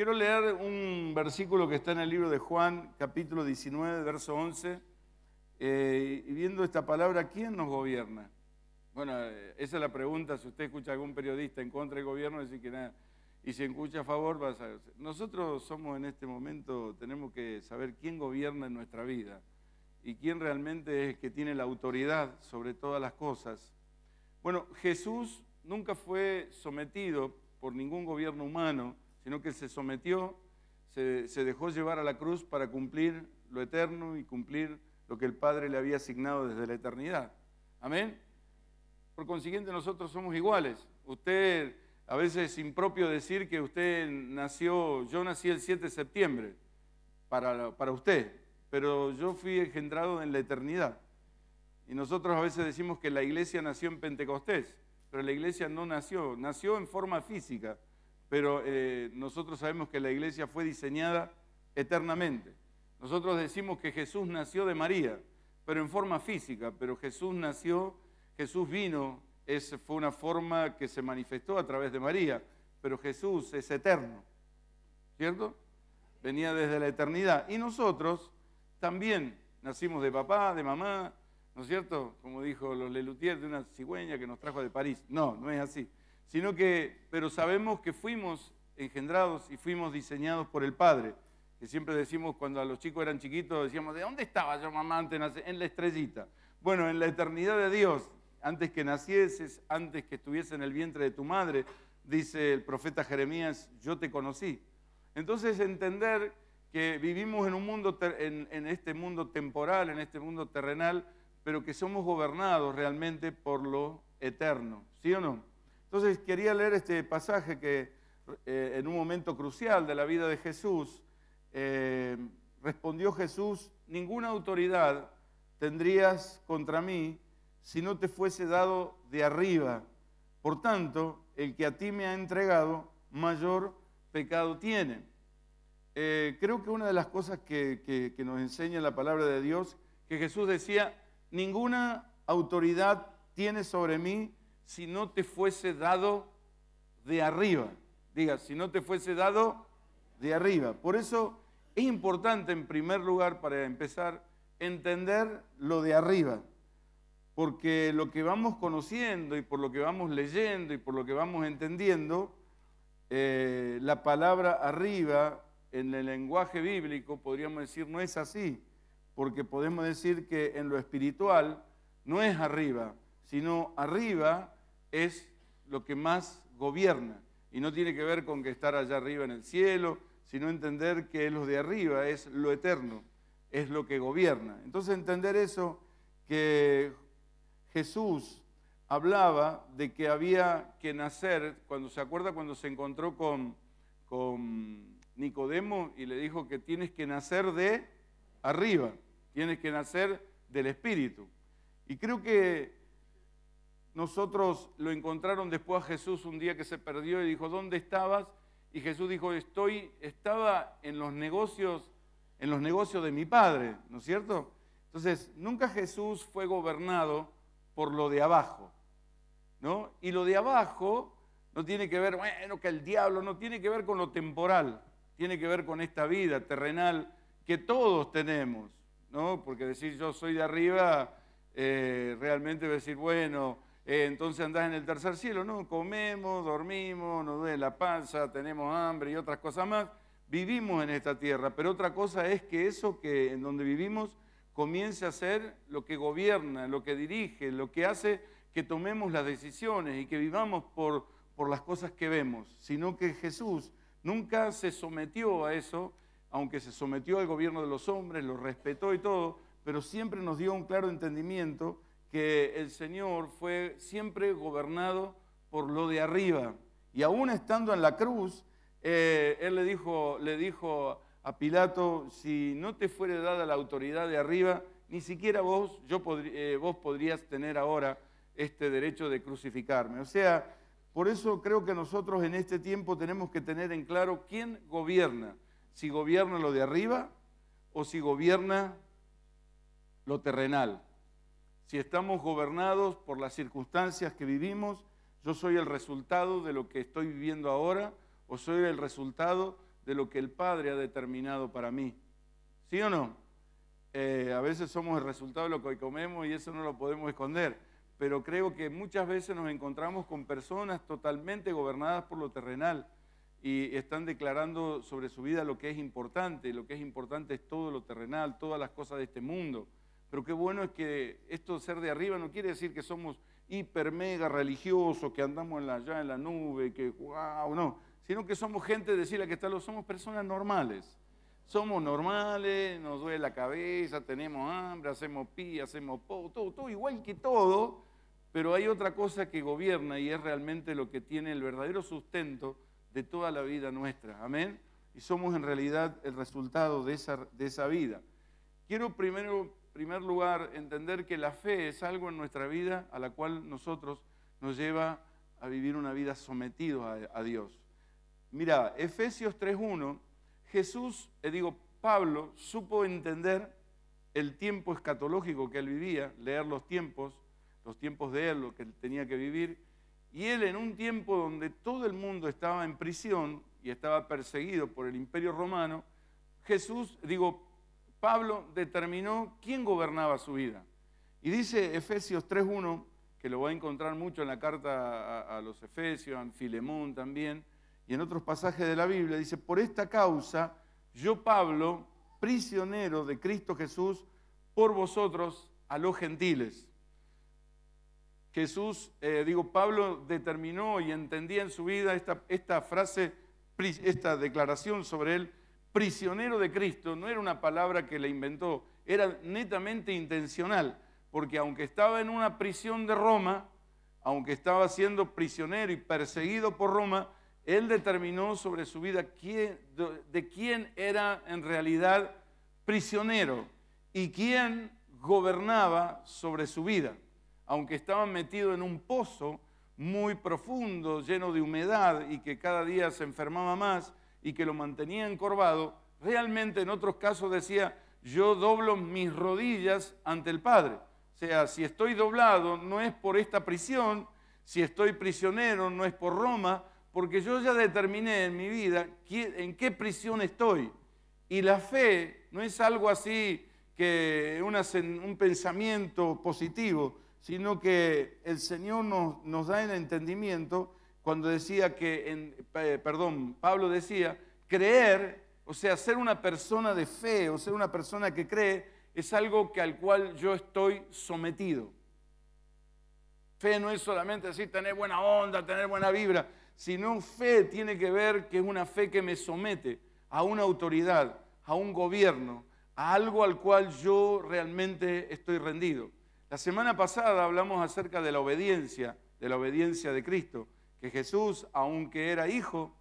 Quiero leer un versículo que está en el libro de Juan, capítulo 19, verso 11. Eh, y viendo esta palabra, ¿quién nos gobierna? Bueno, eh, esa es la pregunta. Si usted escucha a algún periodista en contra del gobierno, decir que nada. Y si escucha a favor, vas a... Nosotros somos en este momento, tenemos que saber quién gobierna en nuestra vida y quién realmente es que tiene la autoridad sobre todas las cosas. Bueno, Jesús nunca fue sometido por ningún gobierno humano, sino que se sometió, se, dejó llevar a la cruz para cumplir lo eterno y cumplir lo que el Padre le había asignado desde la eternidad. Amén. Por consiguiente, nosotros somos iguales. Usted, a veces es impropio decir que usted nació, yo nací el 7 de septiembre para, para usted, pero yo fui engendrado en la eternidad. Y nosotros a veces decimos que la iglesia nació en Pentecostés, pero la iglesia no nació, nació en forma física pero eh, nosotros sabemos que la iglesia fue diseñada eternamente. Nosotros decimos que Jesús nació de María, pero en forma física, pero Jesús nació, Jesús vino, fue una forma que se manifestó a través de María, pero Jesús es eterno, ¿cierto? Venía desde la eternidad. Y nosotros también nacimos de papá, de mamá, ¿no es cierto? Como dijo los Lelutier, de una cigüeña que nos trajo de París. No, no es así sino que, pero sabemos que fuimos engendrados y fuimos diseñados por el Padre. Que siempre decimos cuando a los chicos eran chiquitos, decíamos, ¿de dónde estaba yo mamá antes de En la estrellita. Bueno, en la eternidad de Dios, antes que nacieses, antes que estuviese en el vientre de tu madre, dice el profeta Jeremías, yo te conocí. Entonces entender que vivimos en, un mundo en, este mundo temporal, en este mundo terrenal, pero que somos gobernados realmente por lo eterno, ¿sí o no? Entonces quería leer este pasaje que eh, en un momento crucial de la vida de Jesús, eh, respondió Jesús, ninguna autoridad tendrías contra mí si no te fuese dado de arriba. Por tanto, el que a ti me ha entregado, mayor pecado tiene. Eh, creo que una de las cosas que, que nos enseña la palabra de Dios, que Jesús decía, ninguna autoridad tiene sobre mí si no te fuese dado de arriba. Diga, si no te fuese dado de arriba. Por eso es importante en primer lugar, para empezar, entender lo de arriba. Porque lo que vamos conociendo y por lo que vamos leyendo y por lo que vamos entendiendo, eh, la palabra arriba en el lenguaje bíblico podríamos decir no es así, porque podemos decir que en lo espiritual no es arriba, sino arriba es lo que más gobierna. Y no tiene que ver con que estar allá arriba en el cielo, sino entender que lo de arriba es lo eterno, es lo que gobierna. Entonces entender eso que Jesús hablaba de que había que nacer, cuando se acuerda cuando se encontró con, con Nicodemo y le dijo que tienes que nacer de arriba, tienes que nacer del Espíritu. Y creo que nosotros lo encontraron después a Jesús un día que se perdió y dijo, ¿dónde estabas? Y Jesús dijo, estoy, estaba en los negocios, en los negocios de mi padre, ¿no es cierto? Entonces, nunca Jesús fue gobernado por lo de abajo, ¿no? Y lo de abajo no tiene que ver, bueno, que el diablo, no tiene que ver con lo temporal, tiene que ver con esta vida terrenal que todos tenemos, ¿no? Porque decir yo soy de arriba, eh, realmente decir, bueno, eh, entonces andás en el tercer cielo, ¿no? Comemos, dormimos, nos duele la panza, tenemos hambre y otras cosas más. Vivimos en esta tierra, pero otra cosa es que eso que en donde vivimos comience a ser lo que gobierna, lo que dirige, lo que hace que tomemos las decisiones y que vivamos por, por las cosas que vemos, sino que Jesús nunca se sometió a eso, aunque se sometió al gobierno de los hombres, lo respetó y todo, pero siempre nos dio un claro entendimiento que el Señor fue siempre gobernado por lo de arriba. Y aún estando en la cruz, eh, Él le dijo, le dijo a Pilato, si no te fuere dada la autoridad de arriba, ni siquiera vos, yo eh, vos podrías tener ahora este derecho de crucificarme. O sea, por eso creo que nosotros en este tiempo tenemos que tener en claro quién gobierna, si gobierna lo de arriba o si gobierna lo terrenal si estamos gobernados por las circunstancias que vivimos, yo soy el resultado de lo que estoy viviendo ahora o soy el resultado de lo que el Padre ha determinado para mí. ¿Sí o no? Eh, a veces somos el resultado de lo que comemos y eso no lo podemos esconder, pero creo que muchas veces nos encontramos con personas totalmente gobernadas por lo terrenal y están declarando sobre su vida lo que es importante, lo que es importante es todo lo terrenal, todas las cosas de este mundo. Pero qué bueno es que esto de ser de arriba no quiere decir que somos hiper mega religiosos, que andamos allá en la nube, que wow, no, sino que somos gente, decirle que está somos personas normales. Somos normales, nos duele la cabeza, tenemos hambre, hacemos pi, hacemos po, todo, todo igual que todo, pero hay otra cosa que gobierna y es realmente lo que tiene el verdadero sustento de toda la vida nuestra. Amén. Y somos en realidad el resultado de esa, de esa vida. Quiero primero primer lugar, entender que la fe es algo en nuestra vida a la cual nosotros nos lleva a vivir una vida sometidos a, Dios. Mira, Efesios 3.1, Jesús, eh, digo, Pablo supo entender el tiempo escatológico que él vivía, leer los tiempos, los tiempos de él, lo que él tenía que vivir, y él en un tiempo donde todo el mundo estaba en prisión y estaba perseguido por el imperio romano, Jesús, digo, Pablo determinó quién gobernaba su vida. Y dice Efesios 3.1, que lo va a encontrar mucho en la carta a, los Efesios, a Filemón también, y en otros pasajes de la Biblia, dice, por esta causa, yo Pablo, prisionero de Cristo Jesús, por vosotros a los gentiles. Jesús, eh, digo, Pablo determinó y entendía en su vida esta frase, esta declaración sobre él, prisionero de Cristo no era una palabra que le inventó, era netamente intencional, porque aunque estaba en una prisión de Roma, aunque estaba siendo prisionero y perseguido por Roma, él determinó sobre su vida quién, de, quién era en realidad prisionero y quién gobernaba sobre su vida. Aunque estaba metido en un pozo muy profundo, lleno de humedad y que cada día se enfermaba más, y que lo mantenía encorvado, realmente en otros casos decía, yo doblo mis rodillas ante el Padre. O sea, si estoy doblado no es por esta prisión, si estoy prisionero no es por Roma, porque yo ya determiné en mi vida en qué prisión estoy. Y la fe no es algo así que un pensamiento positivo, sino que el Señor nos, nos da el entendimiento cuando decía que, perdón, Pablo decía, creer, o sea, ser una persona de fe o ser una persona que cree, es algo que al cual yo estoy sometido. Fe no es solamente así tener buena onda, tener buena vibra, sino fe tiene que ver que es una fe que me somete a una autoridad, a un gobierno, a algo al cual yo realmente estoy rendido. La semana pasada hablamos acerca de la obediencia, de la obediencia de Cristo que Jesús, aunque era hijo,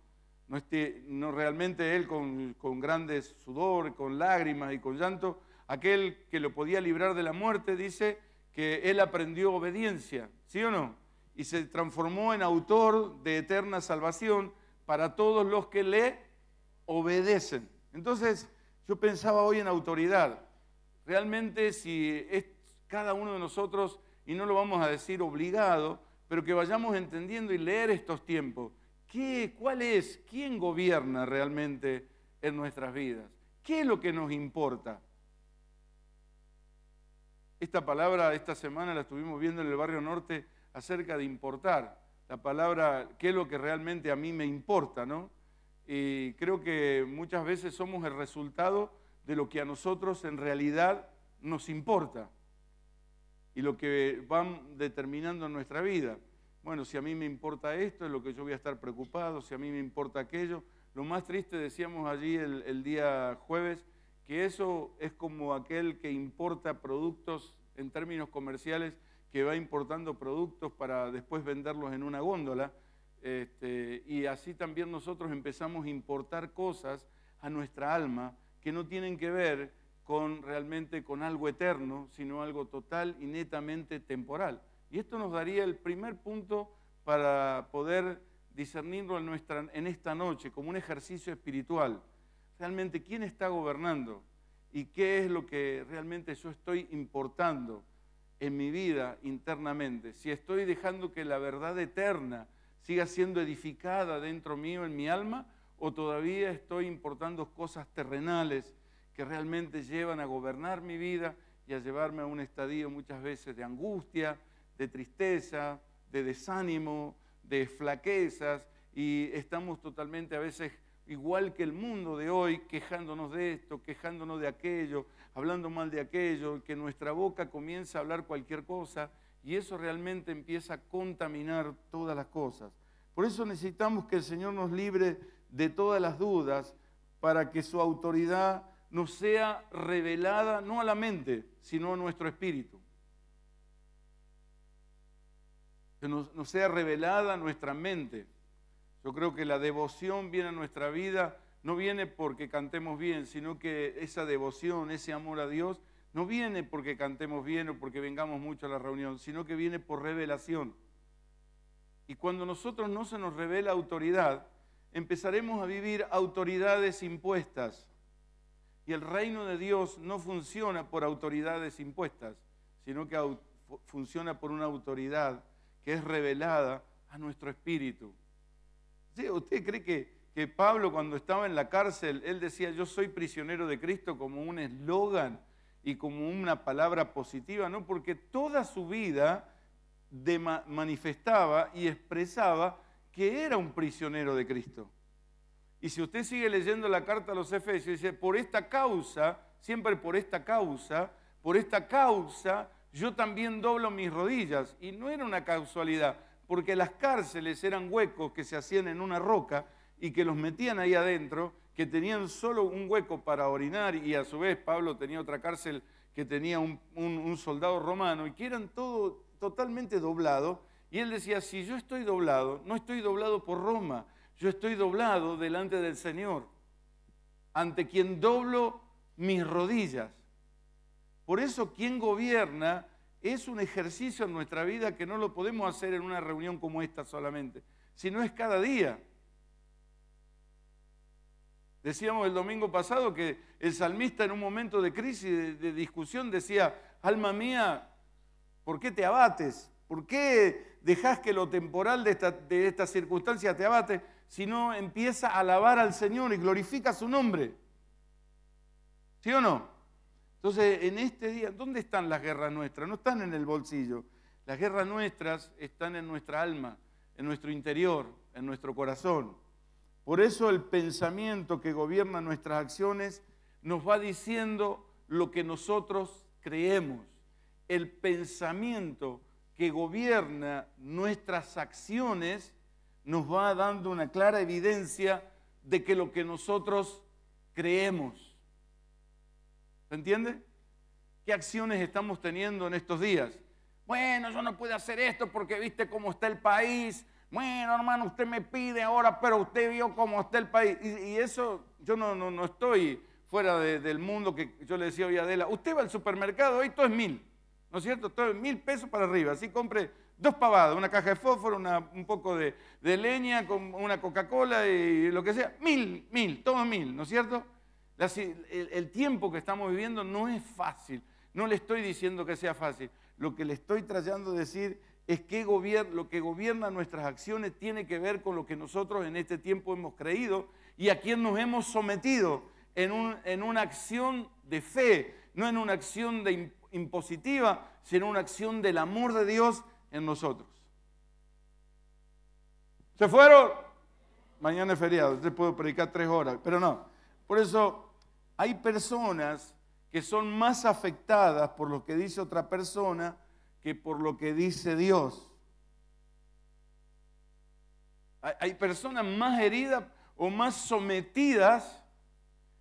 no, realmente él con, con grande sudor, con lágrimas y con llanto, aquel que lo podía librar de la muerte, dice que él aprendió obediencia, ¿sí o no? Y se transformó en autor de eterna salvación para todos los que le obedecen. Entonces, yo pensaba hoy en autoridad. Realmente si es cada uno de nosotros, y no lo vamos a decir obligado, pero que vayamos entendiendo y leer estos tiempos. ¿Qué, ¿Cuál es? ¿Quién gobierna realmente en nuestras vidas? ¿Qué es lo que nos importa? Esta palabra, esta semana la estuvimos viendo en el barrio norte acerca de importar. La palabra, ¿qué es lo que realmente a mí me importa? ¿no? Y creo que muchas veces somos el resultado de lo que a nosotros en realidad nos importa y lo que van determinando nuestra vida. Bueno, si a mí me importa esto, es lo que yo voy a estar preocupado, si a mí me importa aquello. Lo más triste, decíamos allí el, día jueves, que eso es como aquel que importa productos en términos comerciales, que va importando productos para después venderlos en una góndola. Este, y así también nosotros empezamos a importar cosas a nuestra alma que no tienen que ver con realmente con algo eterno, sino algo total y netamente temporal. Y esto nos daría el primer punto para poder discernirlo en, en esta noche como un ejercicio espiritual. Realmente, ¿quién está gobernando? ¿Y qué es lo que realmente yo estoy importando en mi vida internamente? Si estoy dejando que la verdad eterna siga siendo edificada dentro mío, en mi alma, o todavía estoy importando cosas terrenales que realmente llevan a gobernar mi vida y a llevarme a un estadio muchas veces de angustia, de tristeza, de desánimo, de flaquezas, y estamos totalmente a veces igual que el mundo de hoy, quejándonos de esto, quejándonos de aquello, hablando mal de aquello, que nuestra boca comienza a hablar cualquier cosa y eso realmente empieza a contaminar todas las cosas. Por eso necesitamos que el Señor nos libre de todas las dudas para que su autoridad nos sea revelada no a la mente, sino a nuestro espíritu. Que nos, sea revelada nuestra mente. Yo creo que la devoción viene a nuestra vida, no viene porque cantemos bien, sino que esa devoción, ese amor a Dios, no viene porque cantemos bien o porque vengamos mucho a la reunión, sino que viene por revelación. Y cuando nosotros no se nos revela autoridad, empezaremos a vivir autoridades impuestas y el reino de Dios no funciona por autoridades impuestas, sino que funciona por una autoridad que es revelada a nuestro espíritu. ¿Usted cree que, Pablo cuando estaba en la cárcel, él decía, yo soy prisionero de Cristo como un eslogan y como una palabra positiva? No, porque toda su vida manifestaba y expresaba que era un prisionero de Cristo. Y si usted sigue leyendo la carta a los Efesios, dice, por esta causa, siempre por esta causa, por esta causa, yo también doblo mis rodillas. Y no era una casualidad, porque las cárceles eran huecos que se hacían en una roca y que los metían ahí adentro, que tenían solo un hueco para orinar y a su vez Pablo tenía otra cárcel que tenía un, un soldado romano y que eran todo totalmente doblado. Y él decía, si yo estoy doblado, no estoy doblado por Roma, yo estoy doblado delante del Señor, ante quien doblo mis rodillas. Por eso quien gobierna es un ejercicio en nuestra vida que no lo podemos hacer en una reunión como esta solamente, sino es cada día. Decíamos el domingo pasado que el salmista en un momento de crisis, de, discusión, decía, alma mía, ¿por qué te abates? ¿Por qué dejas que lo temporal de esta, de esta circunstancia te abate? sino empieza a alabar al Señor y glorifica su nombre. ¿Sí o no? Entonces, en este día, ¿dónde están las guerras nuestras? No están en el bolsillo. Las guerras nuestras están en nuestra alma, en nuestro interior, en nuestro corazón. Por eso el pensamiento que gobierna nuestras acciones nos va diciendo lo que nosotros creemos. El pensamiento que gobierna nuestras acciones nos va dando una clara evidencia de que lo que nosotros creemos. ¿Se entiende? ¿Qué acciones estamos teniendo en estos días? Bueno, yo no pude hacer esto porque viste cómo está el país. Bueno, hermano, usted me pide ahora, pero usted vio cómo está el país. Y, eso, yo no, no, estoy fuera del mundo que yo le decía a Adela. Usted va al supermercado, hoy todo es mil, ¿no es cierto? Todo es mil pesos para arriba. Así compre Dos pavadas, una caja de fósforo, un poco de, leña, con una Coca-Cola y lo que sea. Mil, mil, todos mil, ¿no es cierto? el, tiempo que estamos viviendo no es fácil. No le estoy diciendo que sea fácil. Lo que le estoy trayendo de decir es que lo que gobierna nuestras acciones tiene que ver con lo que nosotros en este tiempo hemos creído y a quien nos hemos sometido en, una acción de fe, no en una acción impositiva, sino una acción del amor de Dios en nosotros. Se fueron. Mañana es feriado, entonces puedo predicar tres horas, pero no. Por eso hay personas que son más afectadas por lo que dice otra persona que por lo que dice Dios. Hay personas más heridas o más sometidas.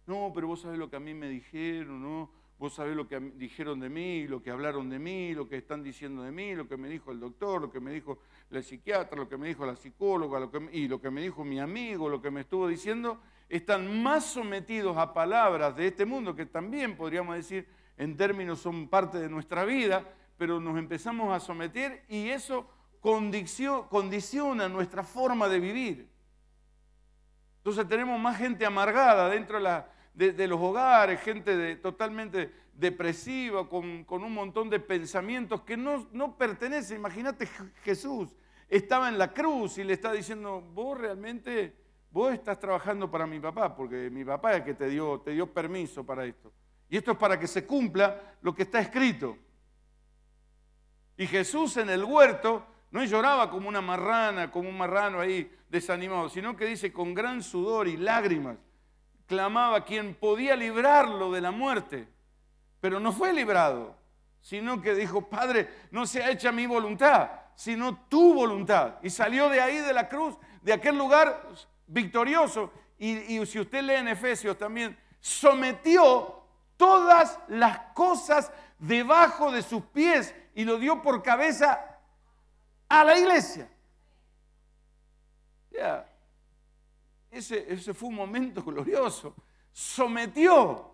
No, pero vos sabés lo que a mí me dijeron, no, Vos sabés lo que dijeron de mí, lo que hablaron de mí, lo que están diciendo de mí, lo que me dijo el doctor, lo que me dijo la psiquiatra, lo que me dijo la psicóloga lo que, y lo que me dijo mi amigo, lo que me estuvo diciendo, están más sometidos a palabras de este mundo, que también podríamos decir en términos son parte de nuestra vida, pero nos empezamos a someter y eso condiciona nuestra forma de vivir. Entonces tenemos más gente amargada dentro de la de, los hogares, gente totalmente depresiva, con, un montón de pensamientos que no, no pertenecen. Imagínate, Jesús estaba en la cruz y le está diciendo, vos realmente, vos estás trabajando para mi papá, porque mi papá es el que te dio, te dio permiso para esto. Y esto es para que se cumpla lo que está escrito. Y Jesús en el huerto no lloraba como una marrana, como un marrano ahí desanimado, sino que dice con gran sudor y lágrimas clamaba quien podía librarlo de la muerte, pero no fue librado, sino que dijo, Padre, no sea hecha mi voluntad, sino tu voluntad. Y salió de ahí, de la cruz, de aquel lugar victorioso. Y, si usted lee en Efesios también, sometió todas las cosas debajo de sus pies y lo dio por cabeza a la iglesia. Ya ese, fue un momento glorioso, sometió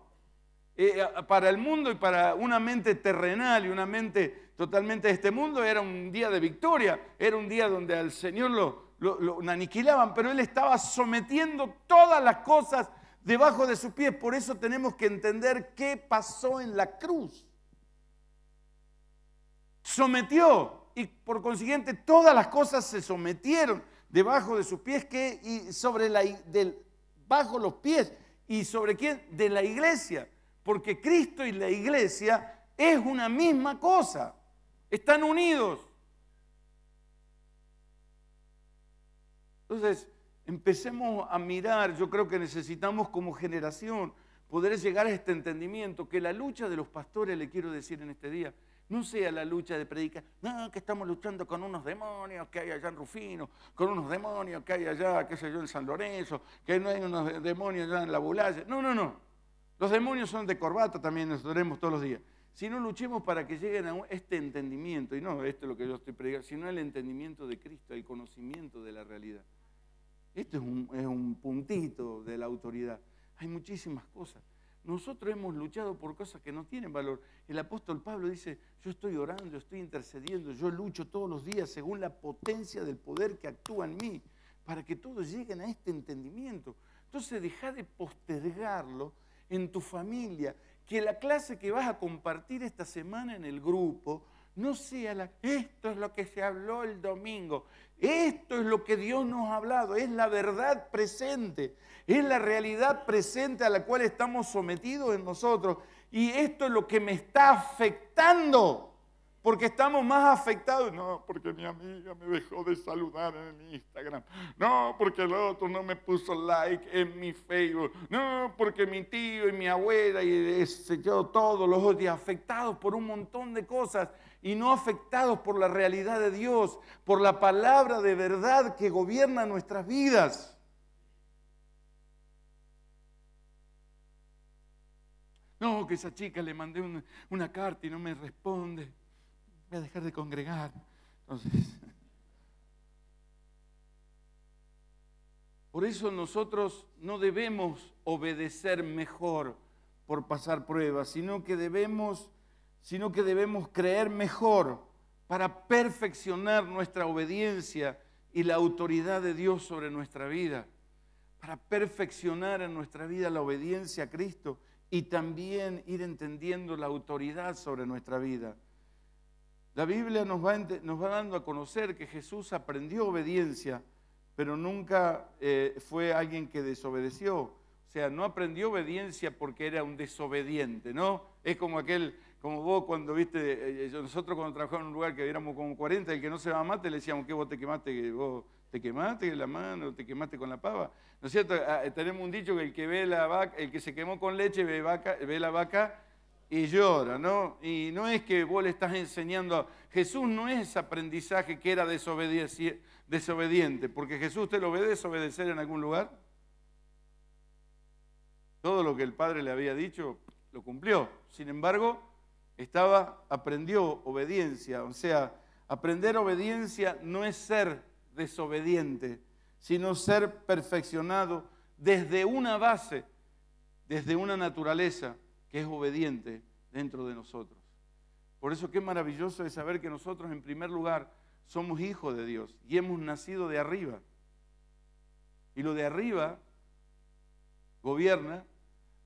eh, para el mundo y para una mente terrenal y una mente totalmente de este mundo, era un día de victoria, era un día donde al Señor lo aniquilaban, pero Él estaba sometiendo todas las cosas debajo de sus pies. Por eso tenemos que entender qué pasó en la cruz. Sometió y por consiguiente todas las cosas se sometieron debajo de sus pies que, y sobre la, del, bajo los pies. ¿Y sobre quién? De la iglesia. Porque Cristo y la iglesia es una misma cosa. Están unidos. Entonces, empecemos a mirar, yo creo que necesitamos como generación poder llegar a este entendimiento, que la lucha de los pastores, le quiero decir en este día, no sea la lucha de predicar, no, que estamos luchando con unos demonios que hay allá en Rufino, con unos demonios que hay allá, qué sé yo, en San Lorenzo, que no hay unos demonios allá en la bulaya. No, no, no. Los demonios son de corbata también, nos tenemos todos los días. Si no luchemos para que lleguen a este entendimiento, y no esto es lo que yo estoy predicando, sino el entendimiento de Cristo, el conocimiento de la realidad. Esto es un, es un puntito de la autoridad. Hay muchísimas cosas. Nosotros hemos luchado por cosas que no tienen valor. El apóstol Pablo dice, yo estoy orando, estoy intercediendo, yo lucho todos los días según la potencia del poder que actúa en mí, para que todos lleguen a este entendimiento. Entonces deja de postergarlo en tu familia, que la clase que vas a compartir esta semana en el grupo, no sea la, esto es lo que se habló el domingo, esto es lo que Dios nos ha hablado, es la verdad presente, es la realidad presente a la cual estamos sometidos en nosotros y esto es lo que me está afectando, porque estamos más afectados. No, porque mi amiga me dejó de saludar en mi Instagram, no, porque el otro no me puso like en mi Facebook, no, porque mi tío y mi abuela y ese, yo, todos los otros afectados por un montón de cosas y no afectados por la realidad de Dios, por la palabra de verdad que gobierna nuestras vidas. No, que esa chica le mandé una, carta y no me responde. Voy a dejar de congregar. Entonces, por eso nosotros no debemos obedecer mejor por pasar pruebas, sino que debemos sino que debemos creer mejor para perfeccionar nuestra obediencia y la autoridad de Dios sobre nuestra vida, para perfeccionar en nuestra vida la obediencia a Cristo y también ir entendiendo la autoridad sobre nuestra vida. La Biblia nos va, nos va dando a conocer que Jesús aprendió obediencia, pero nunca eh, fue alguien que desobedeció. O sea, no aprendió obediencia porque era un desobediente, ¿no? Es como aquel como vos cuando viste, eh, eh, nosotros cuando trabajábamos en un lugar que éramos como 40, el que no se va a mate le decíamos ¿qué vos te quemaste, que vos te quemaste la mano, te quemaste con la pava. ¿No es cierto? Ah, eh, tenemos un dicho que el que ve la vaca, el que se quemó con leche ve, ve la vaca y llora, ¿no? Y no es que vos le estás enseñando, a... Jesús no es aprendizaje que era desobediente, porque Jesús te lo ve desobedecer en algún lugar. Todo lo que el Padre le había dicho lo cumplió. Sin embargo, estaba, aprendió obediencia, o sea, aprender obediencia no es ser desobediente, sino ser perfeccionado desde una base, desde una naturaleza que es obediente dentro de nosotros. Por eso qué maravilloso es saber que nosotros en primer lugar somos hijos de Dios y hemos nacido de arriba. Y lo de arriba gobierna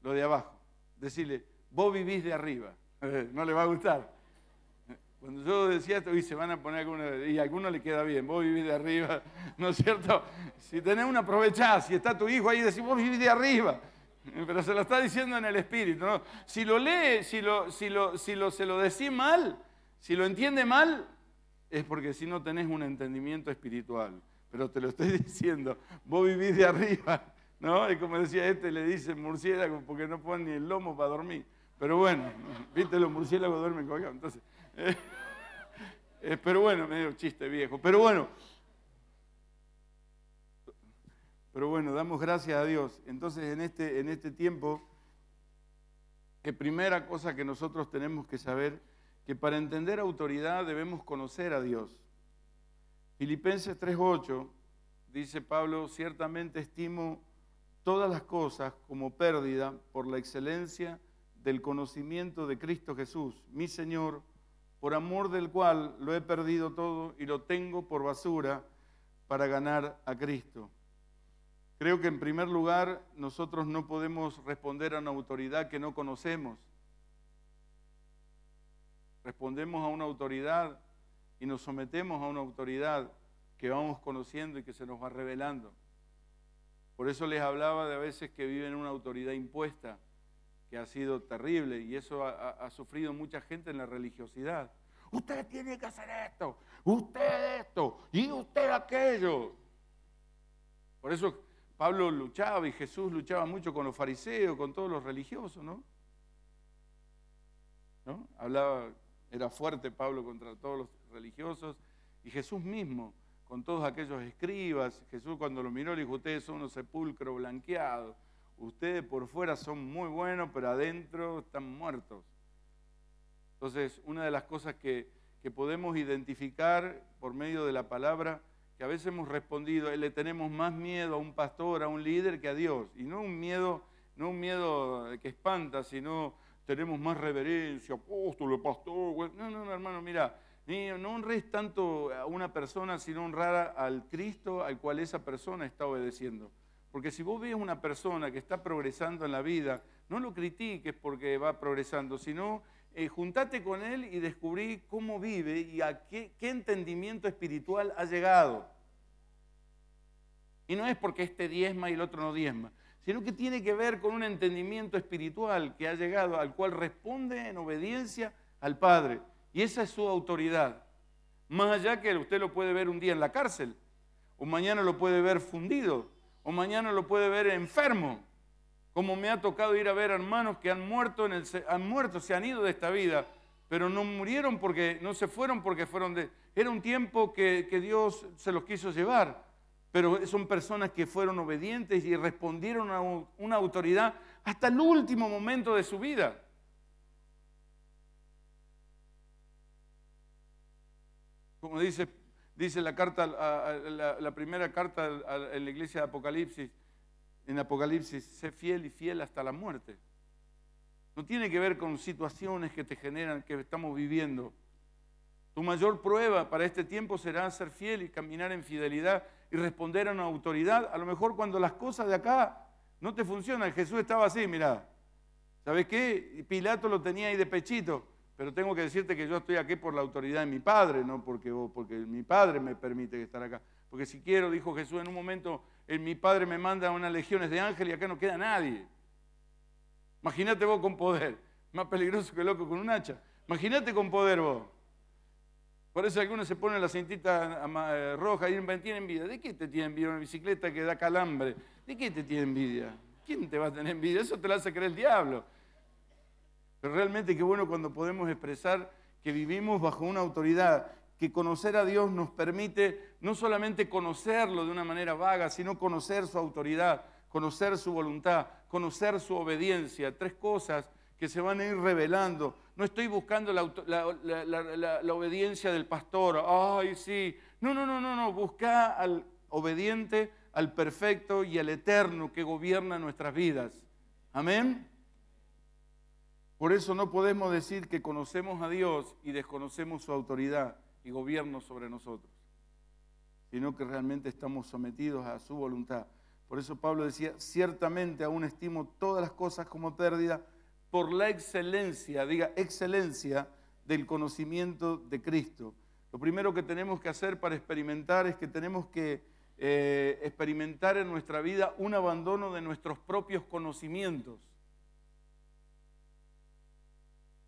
lo de abajo. Decirle, vos vivís de arriba. no le va a gustar. Cuando yo decía esto, y se van a poner y a alguno le queda bien, vos vivís de arriba, ¿no es cierto? Si tenés una, aprovechás, si está tu hijo ahí, decís, vos vivís de arriba. Pero se lo está diciendo en el espíritu, ¿no? Si lo lee, si, lo, si, lo, si lo, se lo decís mal, si lo entiende mal, es porque si no tenés un entendimiento espiritual. Pero te lo estoy diciendo, vos vivís de arriba, ¿no? Y como decía este, le dicen murciélago porque no ponen ni el lomo para dormir. Pero bueno, viste, los murciélagos duermen con Entonces, eh, eh, pero bueno, medio chiste viejo. Pero bueno, pero bueno, damos gracias a Dios. Entonces, en este, en este tiempo, que primera cosa que nosotros tenemos que saber, que para entender autoridad debemos conocer a Dios. Filipenses 3.8 dice Pablo, ciertamente estimo todas las cosas como pérdida por la excelencia del conocimiento de Cristo Jesús, mi Señor, por amor del cual lo he perdido todo y lo tengo por basura para ganar a Cristo. Creo que en primer lugar nosotros no podemos responder a una autoridad que no conocemos. Respondemos a una autoridad y nos sometemos a una autoridad que vamos conociendo y que se nos va revelando. Por eso les hablaba de a veces que viven una autoridad impuesta que ha sido terrible y eso ha, sufrido mucha gente en la religiosidad. Usted tiene que hacer esto, usted esto y usted aquello. Por eso Pablo luchaba y Jesús luchaba mucho con los fariseos, con todos los religiosos, ¿no? ¿No? Hablaba, era fuerte Pablo contra todos los religiosos y Jesús mismo con todos aquellos escribas. Jesús cuando lo miró le dijo, ustedes son unos sepulcros blanqueados ustedes por fuera son muy buenos, pero adentro están muertos. Entonces, una de las cosas que, podemos identificar por medio de la palabra, que a veces hemos respondido, le tenemos más miedo a un pastor, a un líder que a Dios. Y no un miedo, no un miedo que espanta, sino tenemos más reverencia, apóstol, pastor. No, no, hermano, mira, no honres tanto a una persona, sino honrar al Cristo al cual esa persona está obedeciendo. Porque si vos ves una persona que está progresando en la vida, no lo critiques porque va progresando, sino eh, juntate con él y descubrí cómo vive y a qué, qué entendimiento espiritual ha llegado. Y no es porque este diezma y el otro no diezma, sino que tiene que ver con un entendimiento espiritual que ha llegado, al cual responde en obediencia al Padre. Y esa es su autoridad. Más allá que usted lo puede ver un día en la cárcel, o mañana lo puede ver fundido, o mañana lo puede ver enfermo, como me ha tocado ir a ver hermanos que han muerto, han muerto, se han ido de esta vida, pero no murieron porque, no se fueron porque fueron de... Era un tiempo que, que Dios se los quiso llevar, pero son personas que fueron obedientes y respondieron a una autoridad hasta el último momento de su vida. Como dice Dice la, carta, la, primera carta en la iglesia de Apocalipsis, en Apocalipsis, sé fiel y fiel hasta la muerte. No tiene que ver con situaciones que te generan, que estamos viviendo. Tu mayor prueba para este tiempo será ser fiel y caminar en fidelidad y responder a una autoridad. A lo mejor cuando las cosas de acá no te funcionan, Jesús estaba así, mira, ¿Sabes qué? Pilato lo tenía ahí de pechito. Pero tengo que decirte que yo estoy aquí por la autoridad de mi Padre, no porque, vos, porque mi Padre me permite estar acá. Porque si quiero, dijo Jesús en un momento, eh, mi Padre me manda unas legiones de ángeles y acá no queda nadie. Imagínate vos con poder. Más peligroso que loco con un hacha. Imagínate con poder vos. Por eso algunos se ponen la cintita eh, eh, roja y dicen, tienen envidia. ¿De qué te tiene envidia una bicicleta que da calambre? ¿De qué te tiene envidia? ¿Quién te va a tener envidia? Eso te lo hace creer el diablo. Pero realmente qué bueno cuando podemos expresar que vivimos bajo una autoridad, que conocer a Dios nos permite no solamente conocerlo de una manera vaga, sino conocer su autoridad, conocer su voluntad, conocer su obediencia. Tres cosas que se van a ir revelando. No estoy buscando la, obediencia del pastor. Ay, sí. No, no, no, no, no. Busca al obediente, al perfecto y al eterno que gobierna nuestras vidas. Amén. Por eso no podemos decir que conocemos a Dios y desconocemos su autoridad y gobierno sobre nosotros, sino que realmente estamos sometidos a su voluntad. Por eso Pablo decía, ciertamente aún estimo todas las cosas como pérdida por la excelencia, diga excelencia del conocimiento de Cristo. Lo primero que tenemos que hacer para experimentar es que tenemos que eh, experimentar en nuestra vida un abandono de nuestros propios conocimientos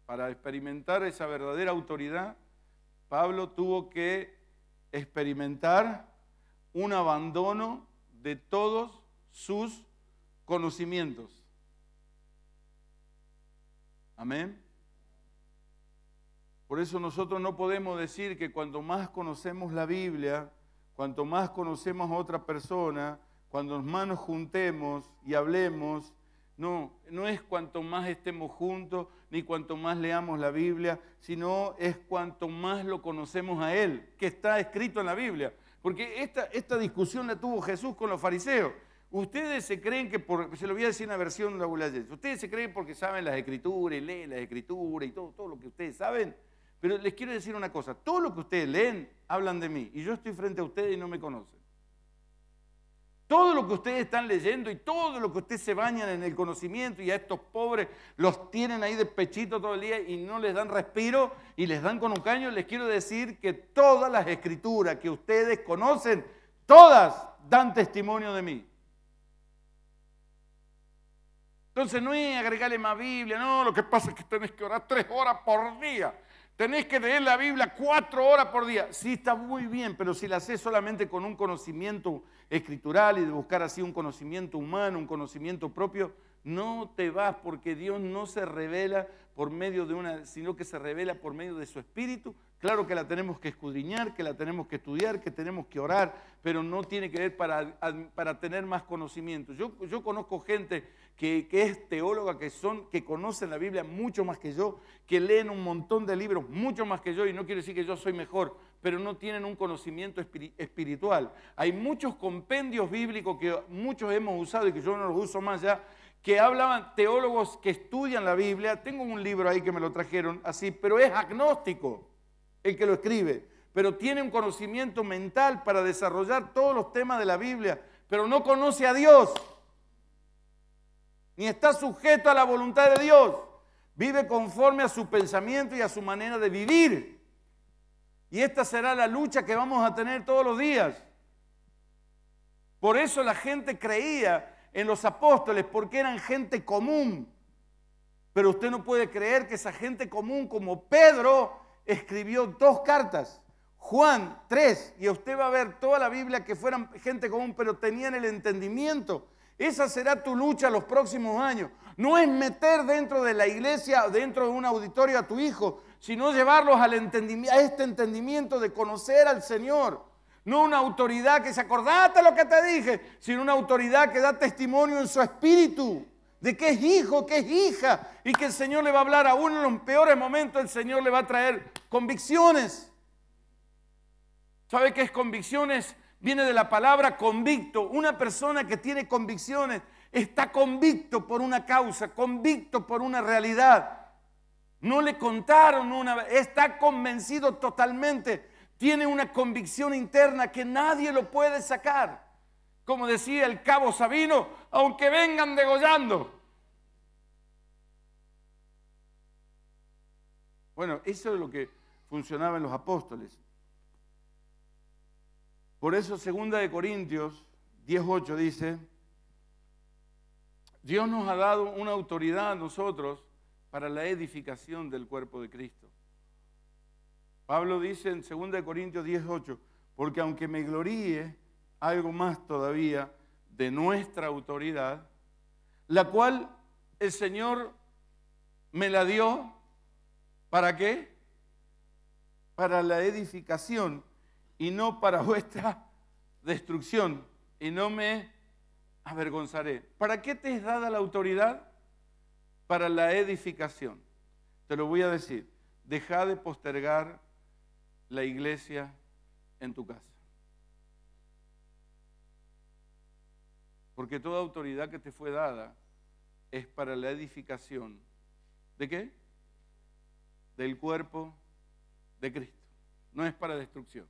para experimentar esa verdadera autoridad, Pablo tuvo que experimentar un abandono de todos sus conocimientos. Amén. Por eso nosotros no podemos decir que cuanto más conocemos la Biblia, cuanto más conocemos a otra persona, cuando más nos juntemos y hablemos no, no es cuanto más estemos juntos, ni cuanto más leamos la Biblia, sino es cuanto más lo conocemos a Él, que está escrito en la Biblia. Porque esta, esta discusión la tuvo Jesús con los fariseos. Ustedes se creen que, se lo voy a decir en la versión de la Biblia, ustedes se creen porque saben las escrituras y leen las escrituras y todo, todo lo que ustedes saben. Pero les quiero decir una cosa, todo lo que ustedes leen hablan de mí y yo estoy frente a ustedes y no me conocen. Todo lo que ustedes están leyendo y todo lo que ustedes se bañan en el conocimiento y a estos pobres los tienen ahí de pechito todo el día y no les dan respiro y les dan con un caño, les quiero decir que todas las escrituras que ustedes conocen, todas dan testimonio de mí. Entonces no es agregarle más Biblia, no, lo que pasa es que tenés que orar tres horas por día. Tenés que leer la Biblia cuatro horas por día. Sí, está muy bien, pero si la haces solamente con un conocimiento escritural y de buscar así un conocimiento humano, un conocimiento propio, no te vas porque Dios no se revela por medio de una, sino que se revela por medio de su espíritu. Claro que la tenemos que escudriñar, que la tenemos que estudiar, que tenemos que orar, pero no tiene que ver para, tener más conocimiento. Yo, conozco gente que, es teóloga, que, son, que conocen la Biblia mucho más que yo, que leen un montón de libros mucho más que yo, y no quiere decir que yo soy mejor, pero no tienen un conocimiento espiritual. Hay muchos compendios bíblicos que muchos hemos usado y que yo no los uso más ya, que hablaban teólogos que estudian la Biblia. Tengo un libro ahí que me lo trajeron así, pero es agnóstico el que lo escribe, pero tiene un conocimiento mental para desarrollar todos los temas de la Biblia, pero no conoce a Dios, ni está sujeto a la voluntad de Dios. Vive conforme a su pensamiento y a su manera de vivir. Y esta será la lucha que vamos a tener todos los días. Por eso la gente creía en los apóstoles, porque eran gente común. Pero usted no puede creer que esa gente común como Pedro escribió dos cartas, Juan tres, y usted va a ver toda la Biblia que fueran gente común, pero tenían el entendimiento. Esa será tu lucha los próximos años. No es meter dentro de la iglesia, dentro de un auditorio a tu hijo, sino llevarlos al entendimiento, a este entendimiento de conocer al Señor. No una autoridad que se acordate lo que te dije, sino una autoridad que da testimonio en su espíritu de que es hijo, que es hija, y que el Señor le va a hablar aún en los peores momentos, el Señor le va a traer convicciones. ¿Sabe qué es convicciones? Viene de la palabra convicto. Una persona que tiene convicciones está convicto por una causa, convicto por una realidad. No le contaron una vez, está convencido totalmente, tiene una convicción interna que nadie lo puede sacar. Como decía el cabo Sabino, aunque vengan degollando. Bueno, eso es lo que funcionaba en los apóstoles. Por eso segunda de Corintios 10:8 dice, Dios nos ha dado una autoridad a nosotros para la edificación del cuerpo de Cristo. Pablo dice en 2 Corintios 18, porque aunque me gloríe algo más todavía de nuestra autoridad, la cual el Señor me la dio, ¿para qué? Para la edificación y no para vuestra destrucción, y no me avergonzaré. ¿Para qué te es dada la autoridad? para la edificación. Te lo voy a decir, deja de postergar la iglesia en tu casa. Porque toda autoridad que te fue dada es para la edificación. ¿De qué? Del cuerpo de Cristo. No es para destrucción.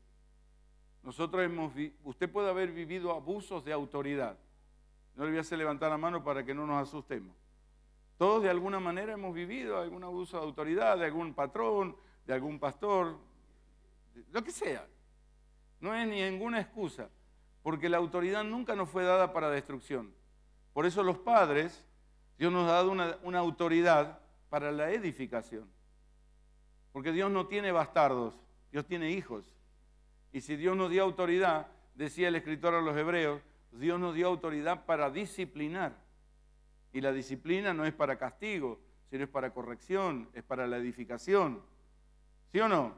Nosotros hemos, usted puede haber vivido abusos de autoridad. No le voy a hacer levantar la mano para que no nos asustemos. Todos de alguna manera hemos vivido algún abuso de autoridad, de algún patrón, de algún pastor, lo que sea. No es ninguna excusa, porque la autoridad nunca nos fue dada para destrucción. Por eso los padres, Dios nos ha dado una, una autoridad para la edificación. Porque Dios no tiene bastardos, Dios tiene hijos. Y si Dios nos dio autoridad, decía el escritor a los hebreos, Dios nos dio autoridad para disciplinar. Y la disciplina no es para castigo, sino es para corrección, es para la edificación. ¿Sí o no?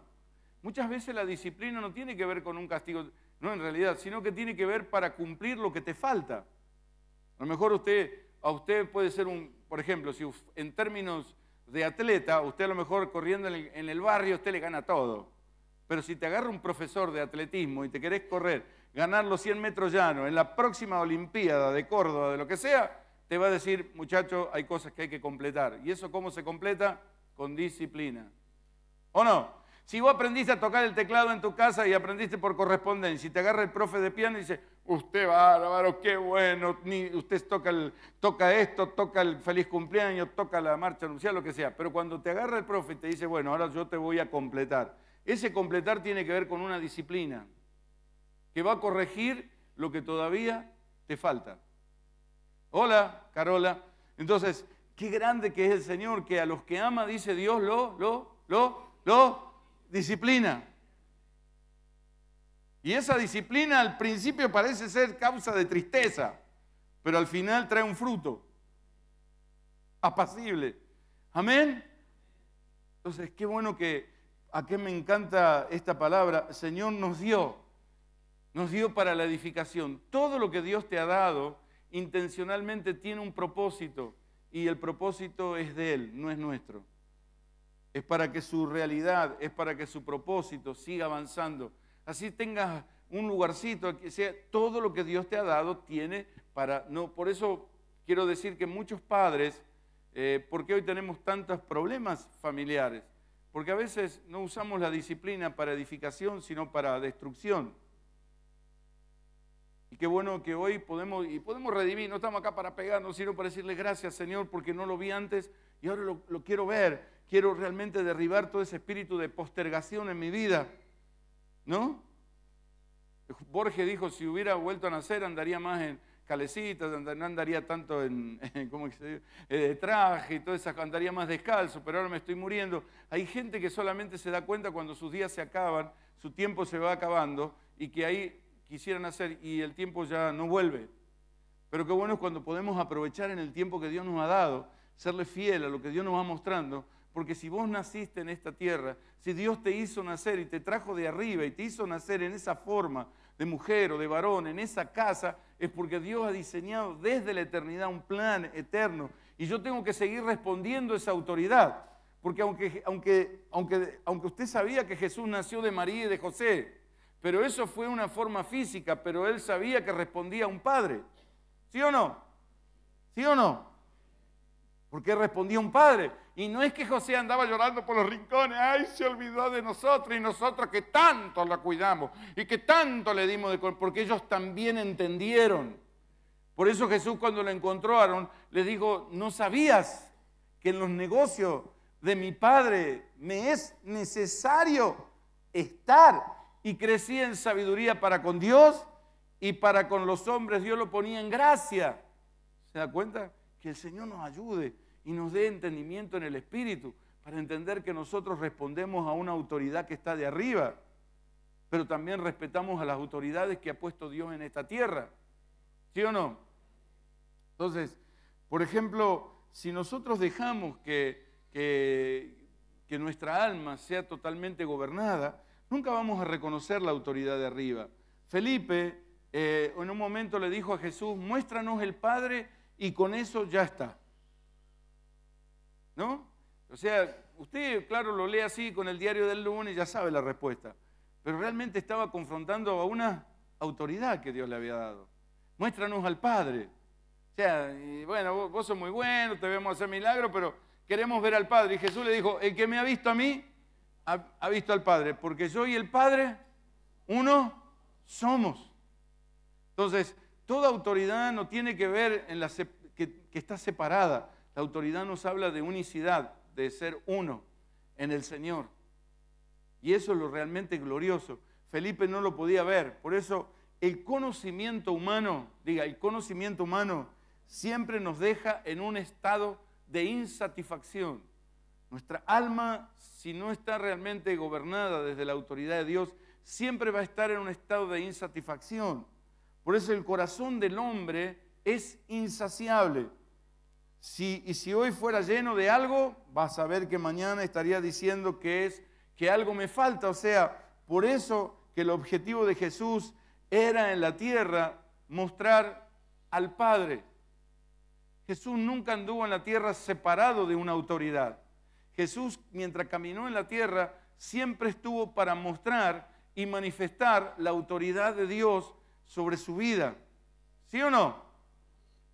Muchas veces la disciplina no tiene que ver con un castigo, no en realidad, sino que tiene que ver para cumplir lo que te falta. A lo mejor usted, a usted puede ser un, por ejemplo, si en términos de atleta, usted a lo mejor corriendo en el, barrio, usted le gana todo. Pero si te agarra un profesor de atletismo y te querés correr, ganar los 100 metros llanos en la próxima Olimpiada de Córdoba, de lo que sea, te va a decir, muchacho, hay cosas que hay que completar. ¿Y eso cómo se completa? Con disciplina. ¿O no? Si vos aprendiste a tocar el teclado en tu casa y aprendiste por correspondencia, y te agarra el profe de piano y dice, usted va, bárbaro, qué bueno, usted toca, toca esto, toca el feliz cumpleaños, toca la marcha anunciada, lo que sea. Pero cuando te agarra el profe y te dice, bueno, ahora yo te voy a completar. Ese completar tiene que ver con una disciplina que va a corregir lo que todavía te falta. Hola, Carola. Entonces, qué grande que es el Señor, que a los que ama, dice Dios, lo, lo, lo, lo disciplina. Y esa disciplina al principio parece ser causa de tristeza, pero al final trae un fruto apacible. Amén. Entonces, qué bueno que, a qué me encanta esta palabra, Señor nos dio, nos dio para la edificación. Todo lo que Dios te ha dado intencionalmente tiene un propósito y el propósito es de Él, no es nuestro. Es para que su realidad, es para que su propósito siga avanzando. Así tengas un lugarcito, que sea todo lo que Dios te ha dado tiene para no. Por eso quiero decir que muchos padres, porque eh, ¿por qué hoy tenemos tantos problemas familiares? Porque a veces no usamos la disciplina para edificación, sino para destrucción. Y qué bueno que hoy podemos, y podemos redimir, no estamos acá para pegarnos, sino para decirle gracias Señor porque no lo vi antes y ahora lo, quiero ver. Quiero realmente derribar todo ese espíritu de postergación en mi vida. ¿No? Borges dijo, si hubiera vuelto a nacer andaría más en calecitas, no andaría tanto en, eh, traje y todo eso, andaría más descalzo, pero ahora me estoy muriendo. Hay gente que solamente se da cuenta cuando sus días se acaban, su tiempo se va acabando y que ahí quisieran hacer y el tiempo ya no vuelve. Pero qué bueno es cuando podemos aprovechar en el tiempo que Dios nos ha dado, serle fiel a lo que Dios nos va mostrando, porque si vos naciste en esta tierra, si Dios te hizo nacer y te trajo de arriba y te hizo nacer en esa forma de mujer o de varón, en esa casa, es porque Dios ha diseñado desde la eternidad un plan eterno. Y yo tengo que seguir respondiendo esa autoridad. Porque aunque, aunque, aunque, aunque usted sabía que Jesús nació de María y de José, pero eso fue una forma física, pero él sabía que respondía a un padre. ¿Sí o no? ¿Sí o no? Porque respondía un padre. Y no es que José andaba llorando por los rincones, ay, se olvidó de nosotros y nosotros que tanto la cuidamos y que tanto le dimos de porque ellos también entendieron. Por eso Jesús cuando lo encontró a Aarón, le dijo, no sabías que en los negocios de mi padre me es necesario estar y crecía en sabiduría para con Dios y para con los hombres. Dios lo ponía en gracia. ¿Se da cuenta? Que el Señor nos ayude y nos dé entendimiento en el Espíritu para entender que nosotros respondemos a una autoridad que está de arriba, pero también respetamos a las autoridades que ha puesto Dios en esta tierra. ¿Sí o no? Entonces, por ejemplo, si nosotros dejamos que, que, nuestra alma sea totalmente gobernada, Nunca vamos a reconocer la autoridad de arriba. Felipe eh, en un momento le dijo a Jesús, muéstranos el Padre y con eso ya está. ¿No? O sea, usted, claro, lo lee así con el diario del lunes y ya sabe la respuesta. Pero realmente estaba confrontando a una autoridad que Dios le había dado. Muéstranos al Padre. O sea, bueno, vos, sos muy bueno, te vemos hacer milagros, pero queremos ver al Padre. Y Jesús le dijo, el que me ha visto a mí, ha, visto al Padre, porque yo y el Padre, uno somos. Entonces, toda autoridad no tiene que ver en la que, que está separada. La autoridad nos habla de unicidad, de ser uno en el Señor. Y eso es lo realmente glorioso. Felipe no lo podía ver. Por eso el conocimiento humano, diga, el conocimiento humano siempre nos deja en un estado de insatisfacción. Nuestra alma, si no está realmente gobernada desde la autoridad de Dios, siempre va a estar en un estado de insatisfacción. Por eso el corazón del hombre es insaciable. y si hoy fuera lleno de algo, vas a ver que mañana estaría diciendo que es que algo me falta. O sea, por eso que el objetivo de Jesús era en la tierra mostrar al Padre. Jesús nunca anduvo en la tierra separado de una autoridad. Jesús, mientras caminó en la tierra, siempre estuvo para mostrar y manifestar la autoridad de Dios sobre su vida. ¿Sí o no?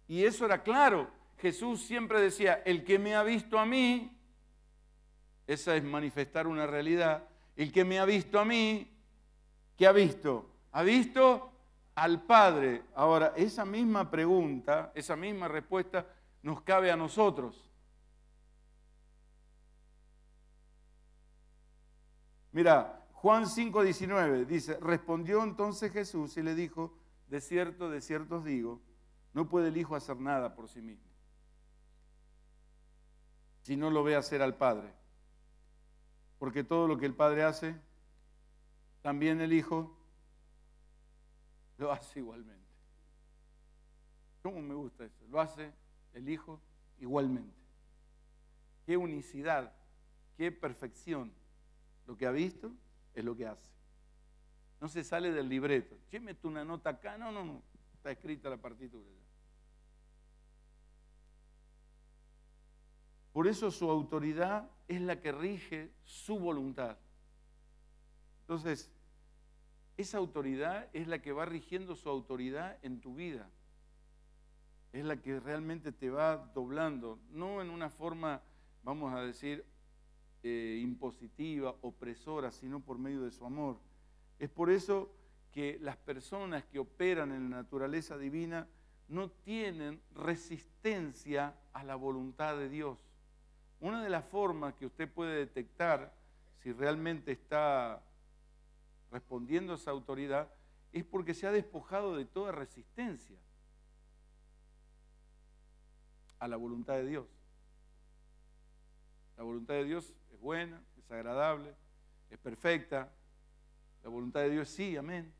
Y eso era claro. Jesús siempre decía, el que me ha visto a mí, esa es manifestar una realidad, el que me ha visto a mí, ¿qué ha visto? Ha visto al Padre. Ahora, esa misma pregunta, esa misma respuesta nos cabe a nosotros. Mira, Juan 5:19 dice, respondió entonces Jesús y le dijo, de cierto, de cierto os digo, no puede el Hijo hacer nada por sí mismo, si no lo ve hacer al Padre, porque todo lo que el Padre hace, también el Hijo lo hace igualmente. ¿Cómo me gusta eso? Lo hace el Hijo igualmente. Qué unicidad, qué perfección lo que ha visto es lo que hace. No se sale del libreto. Che, tú una nota acá. No, no, no. Está escrita la partitura Por eso su autoridad es la que rige su voluntad. Entonces, esa autoridad es la que va rigiendo su autoridad en tu vida. Es la que realmente te va doblando, no en una forma, vamos a decir, eh, impositiva, opresora, sino por medio de su amor. Es por eso que las personas que operan en la naturaleza divina no tienen resistencia a la voluntad de Dios. Una de las formas que usted puede detectar si realmente está respondiendo a esa autoridad es porque se ha despojado de toda resistencia a la voluntad de Dios. La voluntad de Dios es buena, es agradable, es perfecta. La voluntad de Dios sí, amén.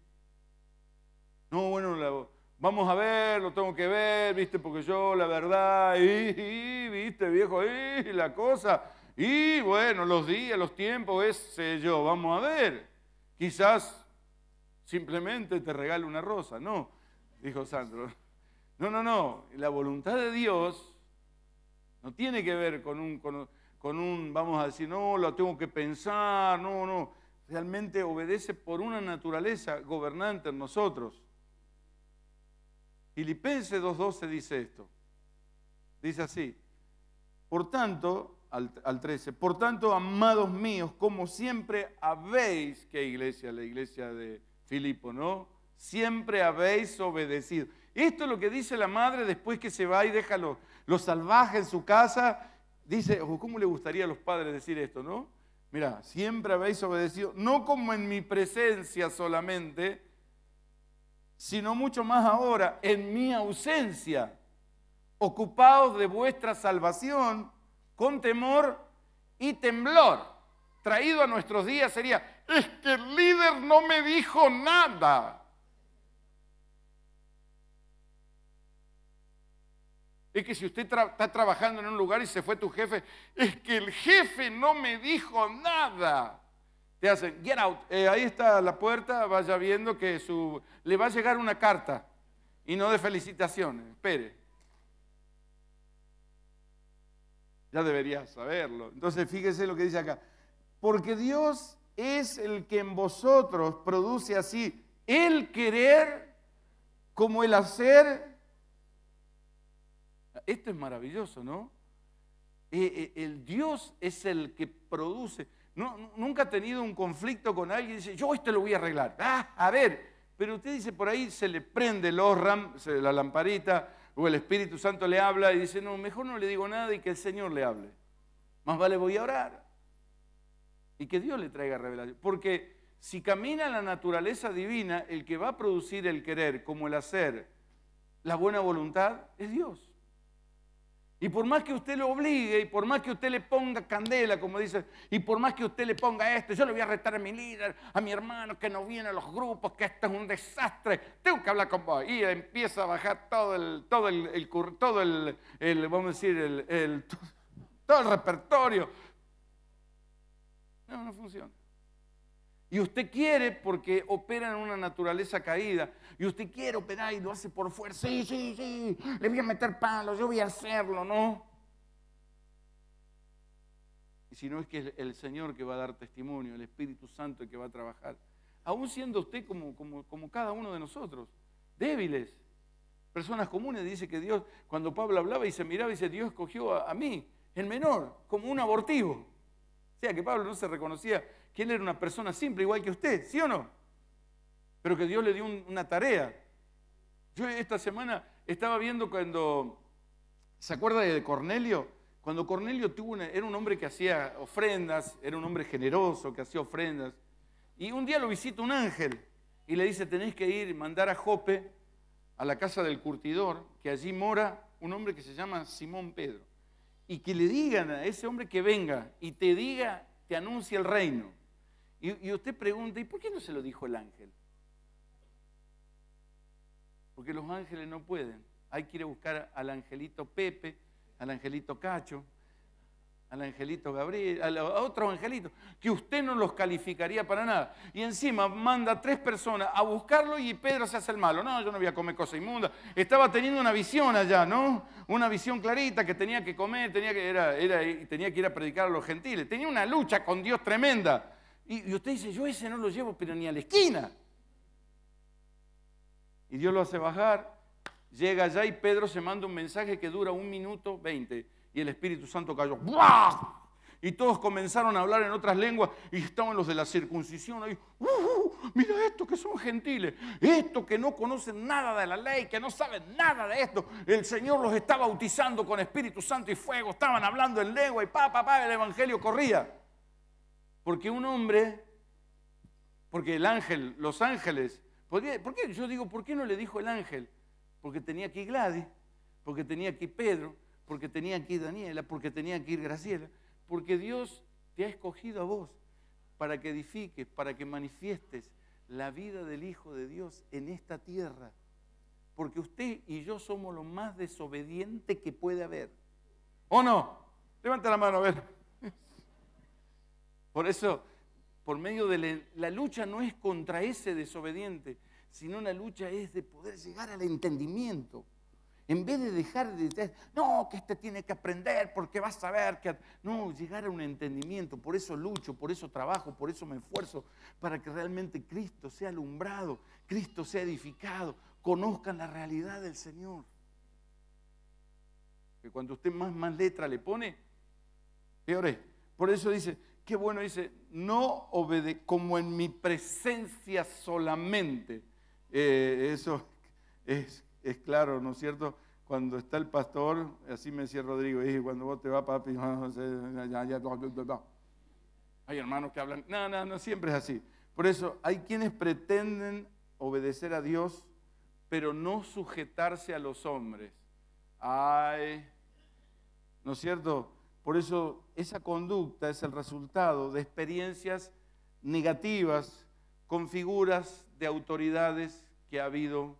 No, bueno, vamos a ver, lo tengo que ver, viste, porque yo la verdad, y, viste, viejo, y la cosa, y bueno, los días, los tiempos, ese yo, vamos a ver. Quizás simplemente te regalo una rosa, no, dijo Sandro. No, no, no, la voluntad de Dios no tiene que ver con un con un, vamos a decir, no, lo tengo que pensar, no, no. Realmente obedece por una naturaleza gobernante en nosotros. Filipenses 2.12 dice esto. Dice así. Por tanto, al, 13, por tanto, amados míos, como siempre habéis, ¿qué iglesia? La iglesia de Filipo, ¿no? Siempre habéis obedecido. Esto es lo que dice la madre después que se va y deja lo los salvajes en su casa dice, cómo le gustaría a los padres decir esto, ¿no? Mira, siempre habéis obedecido, no como en mi presencia solamente, sino mucho más ahora, en mi ausencia, ocupados de vuestra salvación con temor y temblor. Traído a nuestros días sería, es que el líder no me dijo nada. Es que si usted está trabajando en un lugar y se fue tu jefe, es que el jefe no me dijo nada. Te hacen, get out. Eh, ahí está la puerta, vaya viendo que su... le va a llegar una carta y no de felicitaciones. Espere. Ya debería saberlo. Entonces fíjese lo que dice acá. Porque Dios es el que en vosotros produce así el querer como el hacer esto es maravilloso, ¿no? Eh, eh, el Dios es el que produce. nunca ha tenido un conflicto con alguien y dice, yo esto lo voy a arreglar. Ah, a ver, pero usted dice, por ahí se le prende el Osram, la lamparita, o el Espíritu Santo le habla y dice, no, mejor no le digo nada y que el Señor le hable. Más vale voy a orar. Y que Dios le traiga revelación. Porque si camina la naturaleza divina, el que va a producir el querer como el hacer, la buena voluntad, es Dios. Y por más que usted lo obligue, y por más que usted le ponga candela, como dice, y por más que usted le ponga esto, yo le voy a retar a mi líder, a mi hermano que no viene a los grupos, que esto es un desastre, tengo que hablar con vos. Y empieza a bajar todo el, todo el, todo vamos a decir, el, todo el repertorio. No, no funciona. Y usted quiere porque opera en una naturaleza caída. Y usted quiere operar y lo hace por fuerza. Sí, sí, sí. Le voy a meter palos, yo voy a hacerlo, ¿no? Y si no es que es el Señor que va a dar testimonio, el Espíritu Santo el que va a trabajar. Aún siendo usted como, como, cada uno de nosotros, débiles, personas comunes, dice que Dios, cuando Pablo hablaba y se miraba, dice, Dios escogió a, a mí, el menor, como un abortivo. O sea que Pablo no se reconocía que él era una persona simple, igual que usted, ¿sí o no? Pero que Dios le dio una tarea. Yo esta semana estaba viendo cuando, ¿se acuerda de Cornelio? Cuando Cornelio tuvo era un hombre que hacía ofrendas, era un hombre generoso que hacía ofrendas. Y un día lo visita un ángel y le dice, tenés que ir, mandar a Jope a la casa del curtidor, que allí mora un hombre que se llama Simón Pedro. Y que le digan a ese hombre que venga y te diga, te anuncia el reino. Y, usted pregunta, ¿y por qué no se lo dijo el ángel? Porque los ángeles no pueden. Hay que ir a buscar al angelito Pepe, al angelito Cacho, al angelito Gabriel, a, otro angelito, que usted no los calificaría para nada. Y encima manda tres personas a buscarlo y Pedro se hace el malo. No, yo no voy a comer cosa inmunda. Estaba teniendo una visión allá, ¿no? Una visión clarita que tenía que comer, tenía que, era, tenía que ir a predicar a los gentiles. Tenía una lucha con Dios tremenda. Y, usted dice, yo ese no lo llevo, pero ni a la esquina. Y Dios lo hace bajar, llega allá y Pedro se manda un mensaje que dura un minuto veinte. Y el Espíritu Santo cayó. ¡Buah! Y todos comenzaron a hablar en otras lenguas y estaban los de la circuncisión ahí. Uh, mira esto que son gentiles, esto que no conocen nada de la ley, que no saben nada de esto. El Señor los está bautizando con Espíritu Santo y fuego, estaban hablando en lengua y pa, pa, el Evangelio corría. Porque un hombre, porque el ángel, los ángeles, ¿por qué? Yo digo, ¿por qué no le dijo el ángel? Porque tenía aquí Gladys, porque tenía aquí Pedro, porque tenía aquí Daniela, porque tenía aquí Graciela, porque Dios te ha escogido a vos para que edifiques, para que manifiestes la vida del Hijo de Dios en esta tierra. Porque usted y yo somos lo más desobediente que puede haber. ¿O no? Levanta la mano, a ver. Por eso, por medio de la, lucha no es contra ese desobediente, sino la lucha es de poder llegar al entendimiento. En vez de dejar de decir, no, que este tiene que aprender porque va a saber que... No, llegar a un entendimiento, por eso lucho, por eso trabajo, por eso me esfuerzo, para que realmente Cristo sea alumbrado, Cristo sea edificado, conozcan la realidad del Señor. Que cuando usted más, más letra le pone, peor es. Por eso dice, qué bueno, dice, no obedece, como en mi presencia solamente. Eh, eso es, claro, ¿no es cierto? Cuando está el pastor, así me decía Rodrigo, y cuando vos te vas, papi, hay hermanos que hablan, no, no, no, siempre es así. Por eso hay quienes pretenden obedecer a Dios, pero no sujetarse a los hombres. Ay, ¿no es cierto? Por eso esa conducta es el resultado de experiencias negativas con figuras de autoridades que ha habido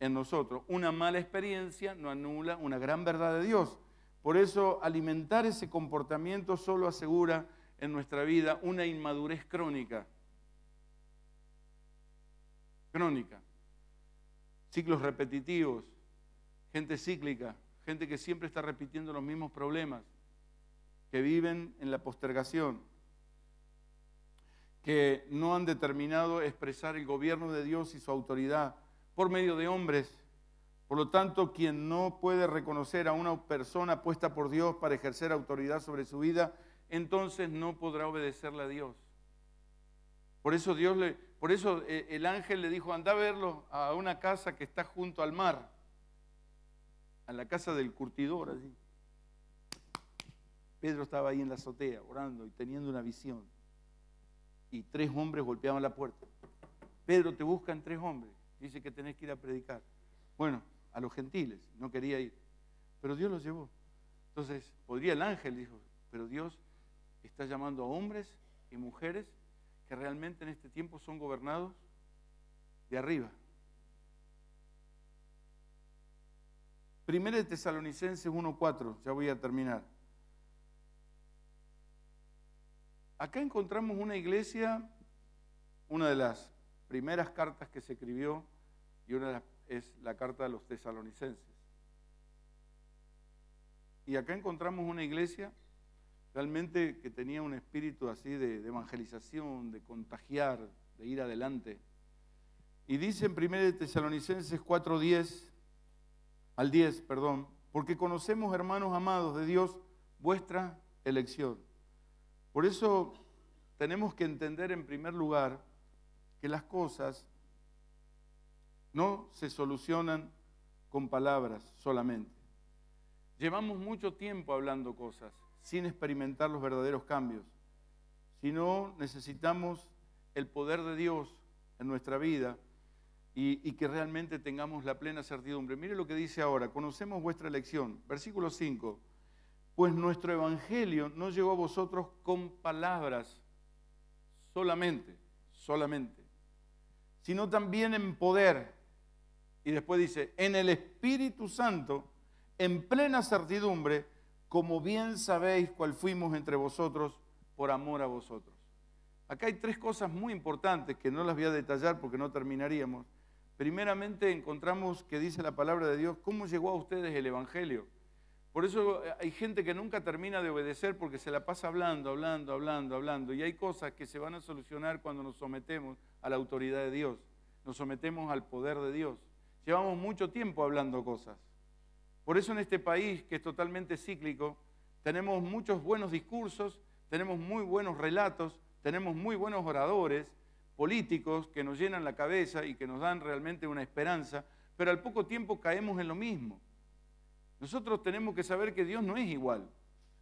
en nosotros. Una mala experiencia no anula una gran verdad de Dios. Por eso alimentar ese comportamiento solo asegura en nuestra vida una inmadurez crónica. Crónica. Ciclos repetitivos, gente cíclica, gente que siempre está repitiendo los mismos problemas que viven en la postergación, que no han determinado expresar el gobierno de Dios y su autoridad por medio de hombres. Por lo tanto, quien no puede reconocer a una persona puesta por Dios para ejercer autoridad sobre su vida, entonces no podrá obedecerle a Dios. Por eso Dios le, por eso eh, el ángel le dijo, anda a verlo a una casa que está junto al mar, a la casa del curtidor, allí, Pedro estaba ahí en la azotea orando y teniendo una visión. Y tres hombres golpeaban la puerta. Pedro, te buscan tres hombres. Dice que tenés que ir a predicar. Bueno, a los gentiles, no quería ir. Pero Dios los llevó. Entonces, podría el ángel, dijo, pero Dios está llamando a hombres y mujeres que realmente en este tiempo son gobernados de arriba. Primero de Tesalonicenses 1.4, ya voy a terminar. Acá encontramos una iglesia, una de las primeras cartas que se escribió, y una es la carta de los tesalonicenses. Y acá encontramos una iglesia realmente que tenía un espíritu así de, evangelización, de contagiar, de ir adelante. Y dice en 1 Tesalonicenses 4:10 al 10, perdón, porque conocemos, hermanos amados de Dios, vuestra elección. Por eso tenemos que entender en primer lugar que las cosas no se solucionan con palabras solamente. Llevamos mucho tiempo hablando cosas sin experimentar los verdaderos cambios, sino necesitamos el poder de Dios en nuestra vida y, que realmente tengamos la plena certidumbre. Mire lo que dice ahora, conocemos vuestra elección, versículo 5 pues nuestro Evangelio no llegó a vosotros con palabras solamente, solamente, sino también en poder. Y después dice, en el Espíritu Santo, en plena certidumbre, como bien sabéis cuál fuimos entre vosotros por amor a vosotros. Acá hay tres cosas muy importantes que no las voy a detallar porque no terminaríamos. Primeramente encontramos que dice la palabra de Dios, ¿cómo llegó a ustedes el Evangelio? Por eso eh, hay gente que nunca termina de obedecer porque se la pasa hablando, hablando, hablando, hablando. Y hay cosas que se van a solucionar cuando nos sometemos a la autoridad de Dios, nos sometemos al poder de Dios. Llevamos mucho tiempo hablando cosas. Por eso en este país, que es totalmente cíclico, tenemos muchos buenos discursos, tenemos muy buenos relatos, tenemos muy buenos oradores políticos que nos llenan la cabeza y que nos dan realmente una esperanza, pero al poco tiempo caemos en lo mismo. Nosotros tenemos que saber que Dios no es igual.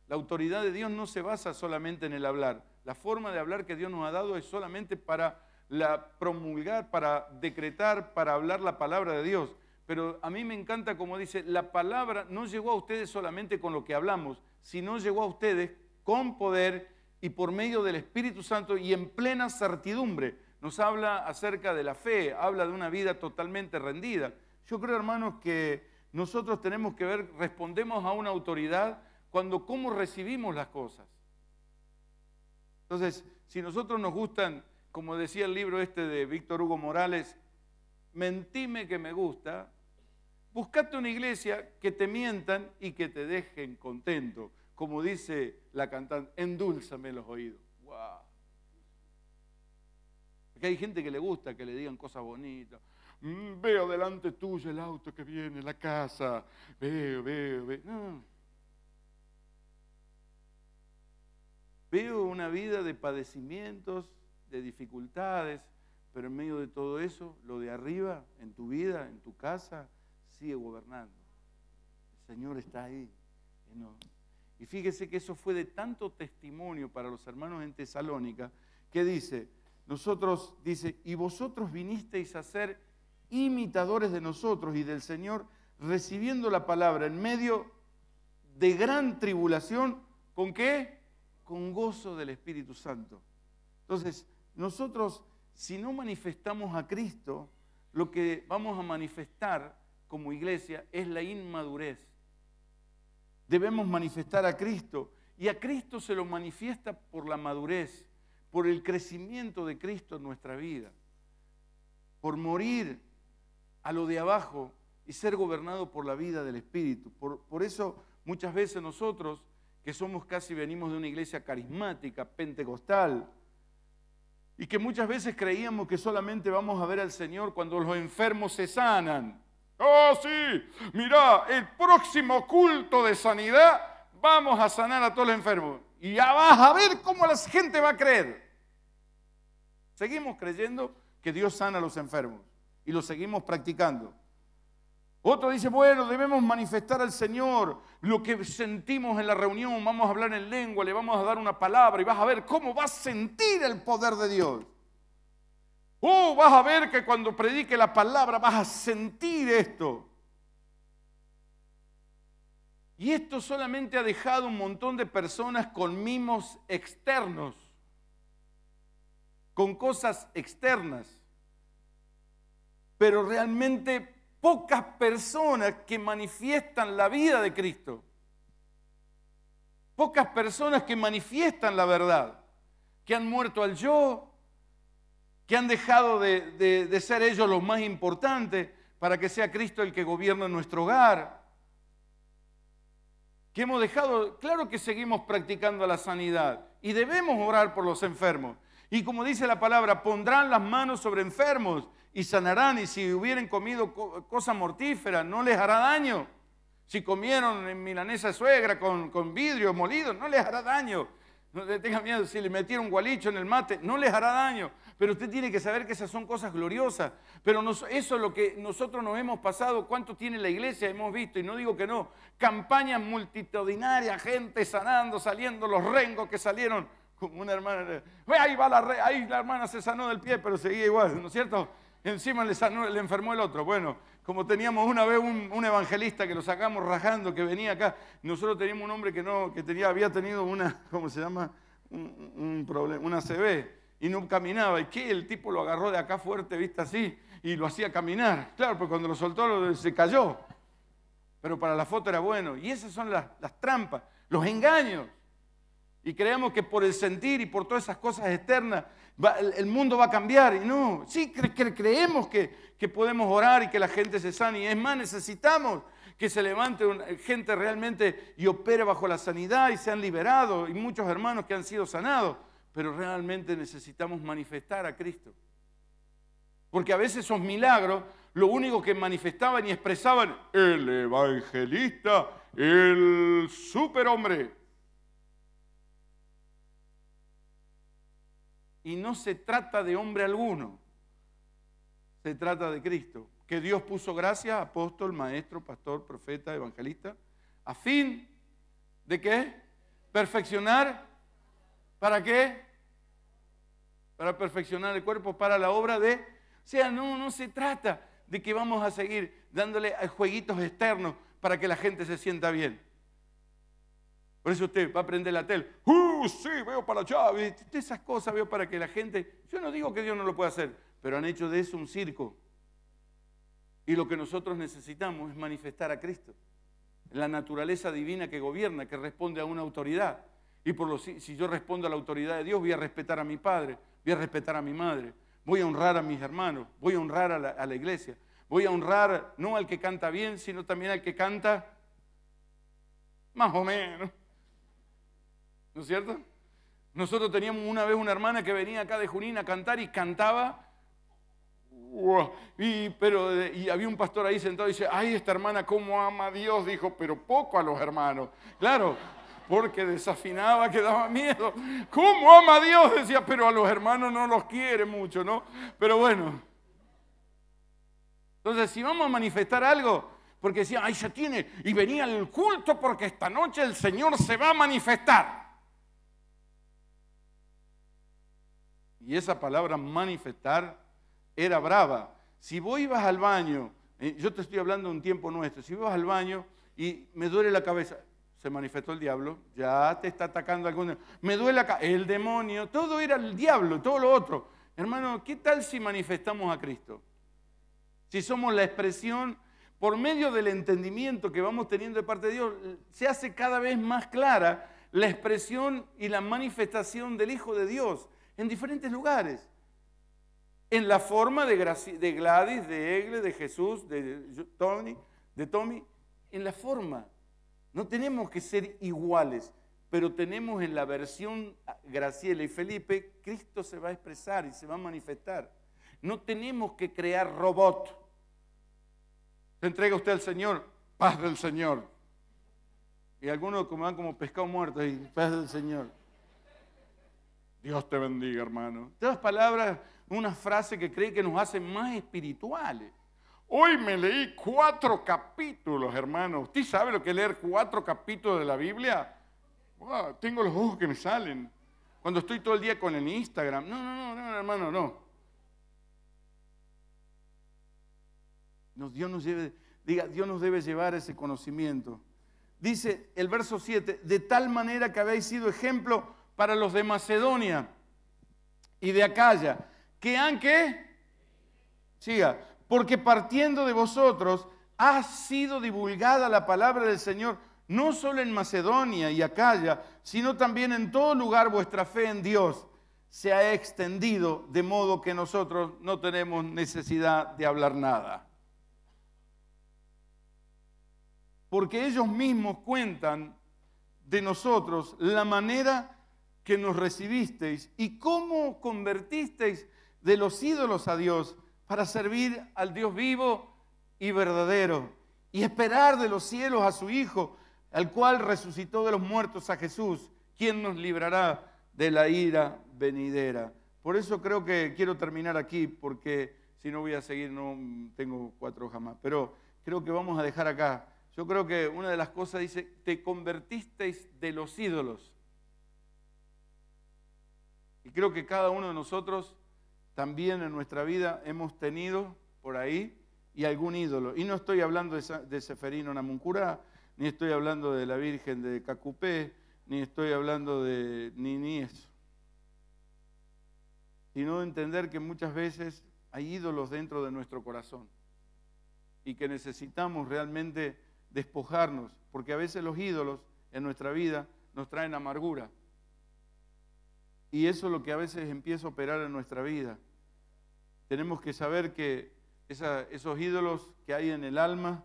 La autoridad de Dios no se basa solamente en el hablar. La forma de hablar que Dios nos ha dado es solamente para la promulgar, para decretar, para hablar la palabra de Dios. Pero a mí me encanta como dice, la palabra no llegó a ustedes solamente con lo que hablamos, sino llegó a ustedes con poder y por medio del Espíritu Santo y en plena certidumbre. Nos habla acerca de la fe, habla de una vida totalmente rendida. Yo creo, hermanos, que nosotros tenemos que ver, respondemos a una autoridad cuando cómo recibimos las cosas. Entonces, si nosotros nos gustan, como decía el libro este de Víctor Hugo Morales, mentime que me gusta, buscate una iglesia que te mientan y que te dejen contento, como dice la cantante, endúlzame los oídos. ¡Wow! hay gente que le gusta que le digan cosas bonitas. Mm, veo delante tuyo el auto que viene, la casa, veo, veo, veo. Veo una vida de padecimientos, de dificultades, pero en medio de todo eso, lo de arriba, en tu vida, en tu casa, sigue gobernando. El Señor está ahí. Y fíjese que eso fue de tanto testimonio para los hermanos en Tesalónica, que dice, nosotros, dice, y vosotros vinisteis a ser imitadores de nosotros y del Señor, recibiendo la palabra en medio de gran tribulación, ¿con qué? Con gozo del Espíritu Santo. Entonces, nosotros, si no manifestamos a Cristo, lo que vamos a manifestar como iglesia es la inmadurez. Debemos manifestar a Cristo y a Cristo se lo manifiesta por la madurez, por el crecimiento de Cristo en nuestra vida, por morir a lo de abajo y ser gobernado por la vida del Espíritu. Por, eso muchas veces nosotros, que somos casi venimos de una iglesia carismática, pentecostal, y que muchas veces creíamos que solamente vamos a ver al Señor cuando los enfermos se sanan. Oh, sí, mirá, el próximo culto de sanidad vamos a sanar a todos los enfermos. Y ya vas a ver cómo la gente va a creer. Seguimos creyendo que Dios sana a los enfermos y lo seguimos practicando. Otro dice, bueno, debemos manifestar al Señor lo que sentimos en la reunión, vamos a hablar en lengua, le vamos a dar una palabra y vas a ver cómo vas a sentir el poder de Dios. Oh, vas a ver que cuando predique la palabra vas a sentir esto. Y esto solamente ha dejado un montón de personas con mimos externos, con cosas externas pero realmente pocas personas que manifiestan la vida de Cristo. Pocas personas que manifiestan la verdad, que han muerto al yo, que han dejado de, ser ellos los más importantes para que sea Cristo el que gobierna nuestro hogar. Que hemos dejado, claro que seguimos practicando la sanidad y debemos orar por los enfermos. Y como dice la palabra, pondrán las manos sobre enfermos y sanarán, y si hubieran comido cosa mortífera, no les hará daño. Si comieron en milanesa suegra con, vidrio molido, no les hará daño. No le miedo, si le metieron gualicho en el mate, no les hará daño. Pero usted tiene que saber que esas son cosas gloriosas. Pero eso es lo que nosotros nos hemos pasado, cuánto tiene la iglesia, hemos visto, y no digo que no, campañas multitudinarias, gente sanando, saliendo, los rengos que salieron, como una hermana, ahí va la, ahí la hermana se sanó del pie, pero seguía igual, ¿no es cierto? Encima le, le enfermó el otro. Bueno, como teníamos una vez un, evangelista que lo sacamos rajando, que venía acá, nosotros teníamos un hombre que, no, que tenía, había tenido una, ¿cómo se llama? Un, problema, una CB y no caminaba. ¿Y qué? El tipo lo agarró de acá fuerte, vista así, y lo hacía caminar. Claro, pues cuando lo soltó se cayó. Pero para la foto era bueno. Y esas son las, las trampas, los engaños. Y creemos que por el sentir y por todas esas cosas externas el mundo va a cambiar. Y no, sí creemos que, podemos orar y que la gente se sane. Y es más, necesitamos que se levante eh, gente realmente y opere bajo la sanidad y sean liberados. Y muchos hermanos que han sido sanados. Pero realmente necesitamos manifestar a Cristo. Porque a veces esos milagros lo único que manifestaban y expresaban, el evangelista, el superhombre. Y no se trata de hombre alguno, se trata de Cristo, que Dios puso gracia, apóstol, maestro, pastor, profeta, evangelista, a fin de qué? Perfeccionar. ¿Para qué? Para perfeccionar el cuerpo, para la obra de... O sea, no, no se trata de que vamos a seguir dándole jueguitos externos para que la gente se sienta bien. Por eso usted va a prender la tele. ¡Uh, sí, veo para allá! esas cosas veo para que la gente... Yo no digo que Dios no lo pueda hacer, pero han hecho de eso un circo. Y lo que nosotros necesitamos es manifestar a Cristo. La naturaleza divina que gobierna, que responde a una autoridad. Y por lo, si yo respondo a la autoridad de Dios, voy a respetar a mi padre, voy a respetar a mi madre, voy a honrar a mis hermanos, voy a honrar a la iglesia, voy a honrar no al que canta bien, sino también al que canta más o menos. ¿No es cierto? Nosotros teníamos una vez una hermana que venía acá de Junín a cantar y cantaba. Y, pero, y había un pastor ahí sentado y dice, ay, esta hermana cómo ama a Dios, dijo, pero poco a los hermanos. Claro, porque desafinaba, que daba miedo. ¿Cómo ama a Dios? Decía, pero a los hermanos no los quiere mucho, ¿no? Pero bueno. Entonces, si vamos a manifestar algo, porque decía, ay, ya tiene, y venía el culto porque esta noche el Señor se va a manifestar. y esa palabra manifestar era brava. Si vos ibas al baño, eh, yo te estoy hablando de un tiempo nuestro, si ibas al baño y me duele la cabeza, se manifestó el diablo, ya te está atacando algún. me duele cabeza, el demonio, todo era el diablo, todo lo otro. Hermano, ¿qué tal si manifestamos a Cristo? Si somos la expresión, por medio del entendimiento que vamos teniendo de parte de Dios, se hace cada vez más clara la expresión y la manifestación del Hijo de Dios en diferentes lugares. En la forma de, Gladys, de Egle, de Jesús, de Tony, de Tommy, en la forma. No tenemos que ser iguales, pero tenemos en la versión ah, Graciela y Felipe, Cristo se va a expresar y se va a manifestar. No tenemos que crear robot. Se entrega usted al Señor, paz del Señor. Y algunos como van como pescado muerto y paz del Señor. Dios te bendiga, hermano. Todas palabras, una frase que cree que nos hace más espirituales. Hoy me leí cuatro capítulos, hermano. ¿Usted sabe lo que es leer cuatro capítulos de la Biblia? tengo los ojos que me salen. Cuando estoy todo el día con el Instagram. No, no, no, hermano, no. Dios nos diga, Dios nos debe llevar ese conocimiento. Dice el verso 7, de tal manera que habéis sido ejemplo para los de Macedonia y de Acaya, que han que, siga, porque partiendo de vosotros ha sido divulgada la palabra del Señor, no solo en Macedonia y Acaya, sino también en todo lugar vuestra fe en Dios se ha extendido de modo que nosotros no tenemos necesidad de hablar nada. Porque ellos mismos cuentan de nosotros la manera que nos recibisteis y cómo convertisteis de los ídolos a Dios para servir al Dios vivo y verdadero y esperar de los cielos a su Hijo, al cual resucitó de los muertos a Jesús, quien nos librará de la ira venidera. Por eso creo que quiero terminar aquí, porque si no voy a seguir, no tengo cuatro hojas más, pero creo que vamos a dejar acá. Yo creo que una de las cosas dice, te convertisteis de los ídolos y creo que cada uno de nosotros también en nuestra vida hemos tenido por ahí y algún ídolo. Y no estoy hablando de Seferino Namuncurá, ni estoy hablando de la Virgen de Cacupé, ni estoy hablando de ni, ni eso. Sino entender que muchas veces hay ídolos dentro de nuestro corazón y que necesitamos realmente despojarnos, porque a veces los ídolos en nuestra vida nos traen amargura, y eso es lo que a veces empieza a operar en nuestra vida. Tenemos que saber que esos ídolos que hay en el alma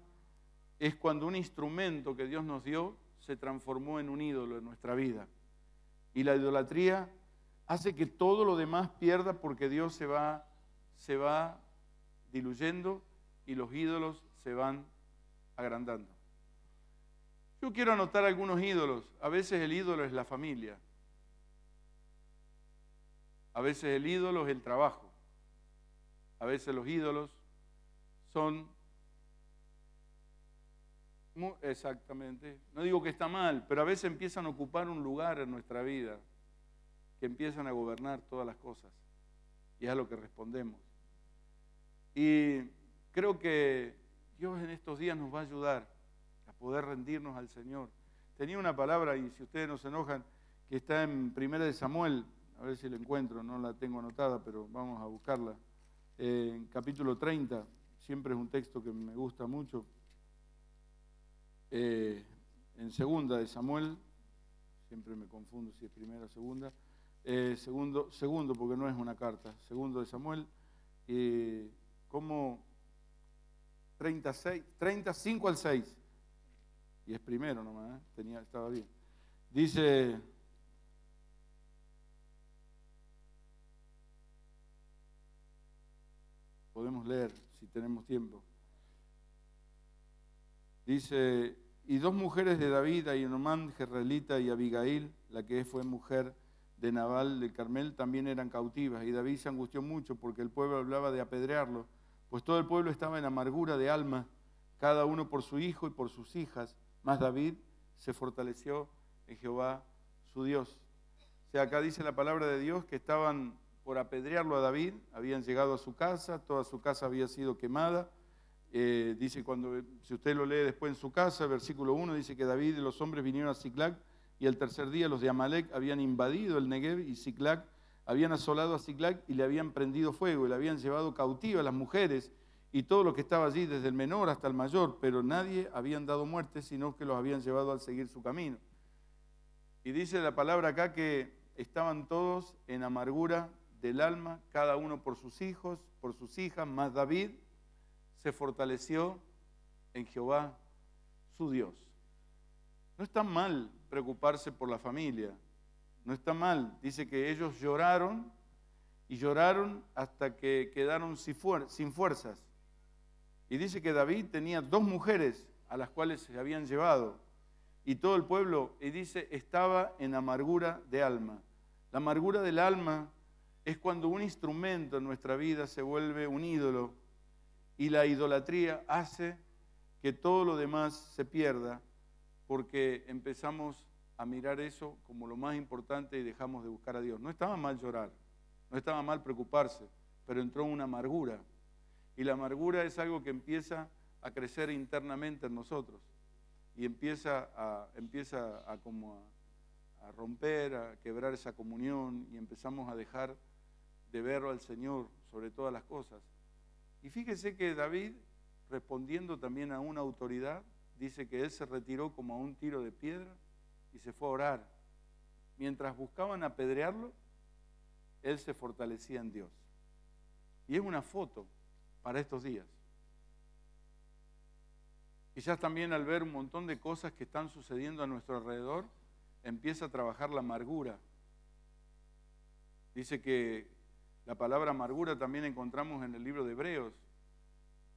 es cuando un instrumento que Dios nos dio se transformó en un ídolo en nuestra vida. Y la idolatría hace que todo lo demás pierda porque Dios se va, se va diluyendo y los ídolos se van agrandando. Yo quiero anotar algunos ídolos. A veces el ídolo es la familia. A veces el ídolo es el trabajo. A veces los ídolos son... Exactamente. No digo que está mal, pero a veces empiezan a ocupar un lugar en nuestra vida, que empiezan a gobernar todas las cosas. Y es a lo que respondemos. Y creo que Dios en estos días nos va a ayudar a poder rendirnos al Señor. Tenía una palabra, y si ustedes no se enojan, que está en Primera de Samuel a ver si la encuentro, no la tengo anotada, pero vamos a buscarla. en eh, capítulo 30, siempre es un texto que me gusta mucho. Eh, en segunda de Samuel, siempre me confundo si es primera o segunda. Eh, segundo, segundo, porque no es una carta, segundo de Samuel, como 36, 35 al 6, y es primero nomás, tenía, estaba bien. Dice podemos leer si tenemos tiempo. Dice, y dos mujeres de David, Ayanomán, Jerrelita y Abigail, la que fue mujer de Nabal de Carmel, también eran cautivas. Y David se angustió mucho porque el pueblo hablaba de apedrearlo, pues todo el pueblo estaba en amargura de alma, cada uno por su hijo y por sus hijas. Mas David se fortaleció en Jehová su Dios. O sea, acá dice la palabra de Dios que estaban por apedrearlo a David, habían llegado a su casa, toda su casa había sido quemada. Eh, dice cuando, si usted lo lee después en su casa, versículo 1, dice que David y los hombres vinieron a Ciclac y el tercer día los de Amalek habían invadido el Negev y Ciclac, habían asolado a Ciclac y le habían prendido fuego y le habían llevado cautiva a las mujeres y todo lo que estaba allí, desde el menor hasta el mayor, pero nadie habían dado muerte, sino que los habían llevado al seguir su camino. Y dice la palabra acá que estaban todos en amargura del alma, cada uno por sus hijos, por sus hijas, más David se fortaleció en Jehová su Dios. No está mal preocuparse por la familia, no está mal. Dice que ellos lloraron y lloraron hasta que quedaron sin fuerzas. Y dice que David tenía dos mujeres a las cuales se habían llevado y todo el pueblo, y dice, estaba en amargura de alma. La amargura del alma es cuando un instrumento en nuestra vida se vuelve un ídolo y la idolatría hace que todo lo demás se pierda porque empezamos a mirar eso como lo más importante y dejamos de buscar a Dios. No estaba mal llorar, no estaba mal preocuparse, pero entró una amargura. Y la amargura es algo que empieza a crecer internamente en nosotros y empieza a, empieza a, como romper, a quebrar esa comunión y empezamos a dejar al Señor sobre todas las cosas. Y fíjese que David, respondiendo también a una autoridad, dice que él se retiró como a un tiro de piedra y se fue a orar. Mientras buscaban apedrearlo, él se fortalecía en Dios. Y es una foto para estos días. Quizás también al ver un montón de cosas que están sucediendo a nuestro alrededor, empieza a trabajar la amargura. Dice que la palabra amargura también encontramos en el libro de Hebreos,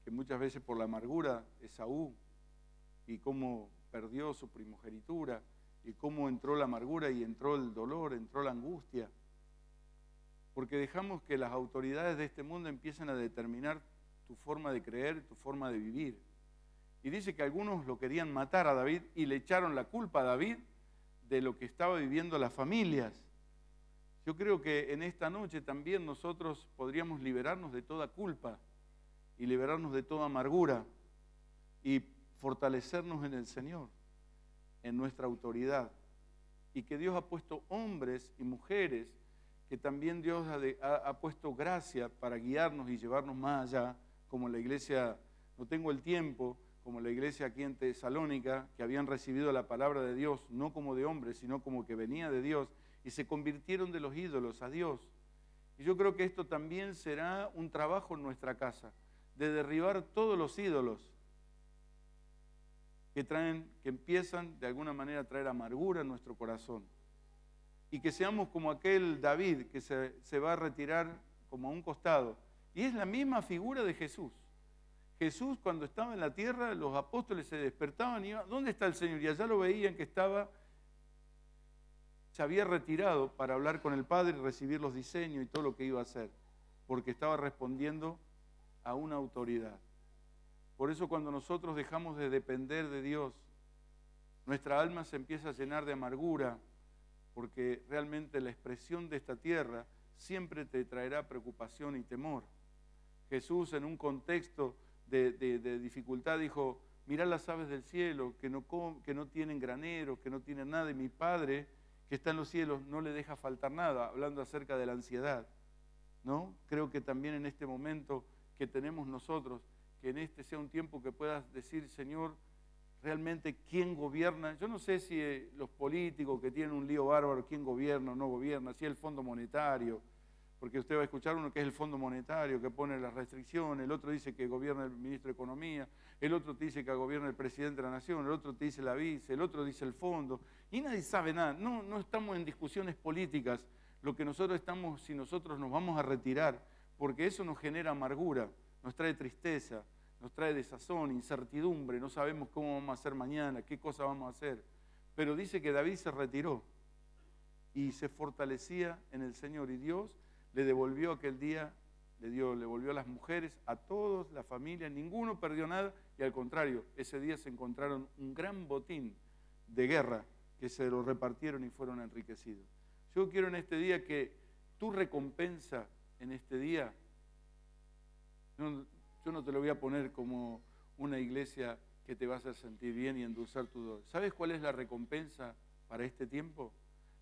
que muchas veces por la amargura Esaú y cómo perdió su primogenitura y cómo entró la amargura y entró el dolor, entró la angustia. Porque dejamos que las autoridades de este mundo empiecen a determinar tu forma de creer, tu forma de vivir. Y dice que algunos lo querían matar a David y le echaron la culpa a David de lo que estaba viviendo las familias. Yo creo que en esta noche también nosotros podríamos liberarnos de toda culpa y liberarnos de toda amargura y fortalecernos en el Señor, en nuestra autoridad. Y que Dios ha puesto hombres y mujeres, que también Dios ha, puesto gracia para guiarnos y llevarnos más allá, como la iglesia, no tengo el tiempo, como la iglesia aquí en Tesalónica, que habían recibido la palabra de Dios, no como de hombres, sino como que venía de Dios y se convirtieron de los ídolos a Dios. Y yo creo que esto también será un trabajo en nuestra casa, de derribar todos los ídolos que traen, que empiezan de alguna manera a traer amargura en nuestro corazón. Y que seamos como aquel David que se, se va a retirar como a un costado. Y es la misma figura de Jesús. Jesús cuando estaba en la tierra, los apóstoles se despertaban y iban, ¿dónde está el Señor? Y allá lo veían que estaba se había retirado para hablar con el padre, y recibir los diseños y todo lo que iba a hacer, porque estaba respondiendo a una autoridad. Por eso cuando nosotros dejamos de depender de Dios, nuestra alma se empieza a llenar de amargura, porque realmente la expresión de esta tierra siempre te traerá preocupación y temor. Jesús en un contexto de, dificultad dijo, mirad las aves del cielo, que no, tienen granero, que no tienen nada, y mi Padre que está en los cielos no le deja faltar nada, hablando acerca de la ansiedad. ¿no? Creo que también en este momento que tenemos nosotros, que en este sea un tiempo que puedas decir, Señor, realmente quién gobierna. Yo no sé si eh, los políticos que tienen un lío bárbaro, quién gobierna o no gobierna, si el Fondo Monetario, porque usted va a escuchar uno que es el Fondo Monetario, que pone las restricciones, el otro dice que gobierna el ministro de Economía, el otro te dice que gobierna el presidente de la Nación, el otro te dice la vice, el otro dice el fondo, y nadie sabe nada. No, no estamos en discusiones políticas. Lo que nosotros estamos, si nosotros nos vamos a retirar, porque eso nos genera amargura, nos trae tristeza, nos trae desazón, incertidumbre, no sabemos cómo vamos a hacer mañana, qué cosa vamos a hacer. Pero dice que David se retiró y se fortalecía en el Señor y Dios le devolvió aquel día, le, dio, le volvió a las mujeres, a todos, la familia, ninguno perdió nada y al contrario, ese día se encontraron un gran botín de guerra que se lo repartieron y fueron enriquecidos. Yo quiero en este día que tu recompensa en este día, yo no te lo voy a poner como una iglesia que te vas a sentir bien y endulzar tu dolor. ¿Sabes cuál es la recompensa para este tiempo?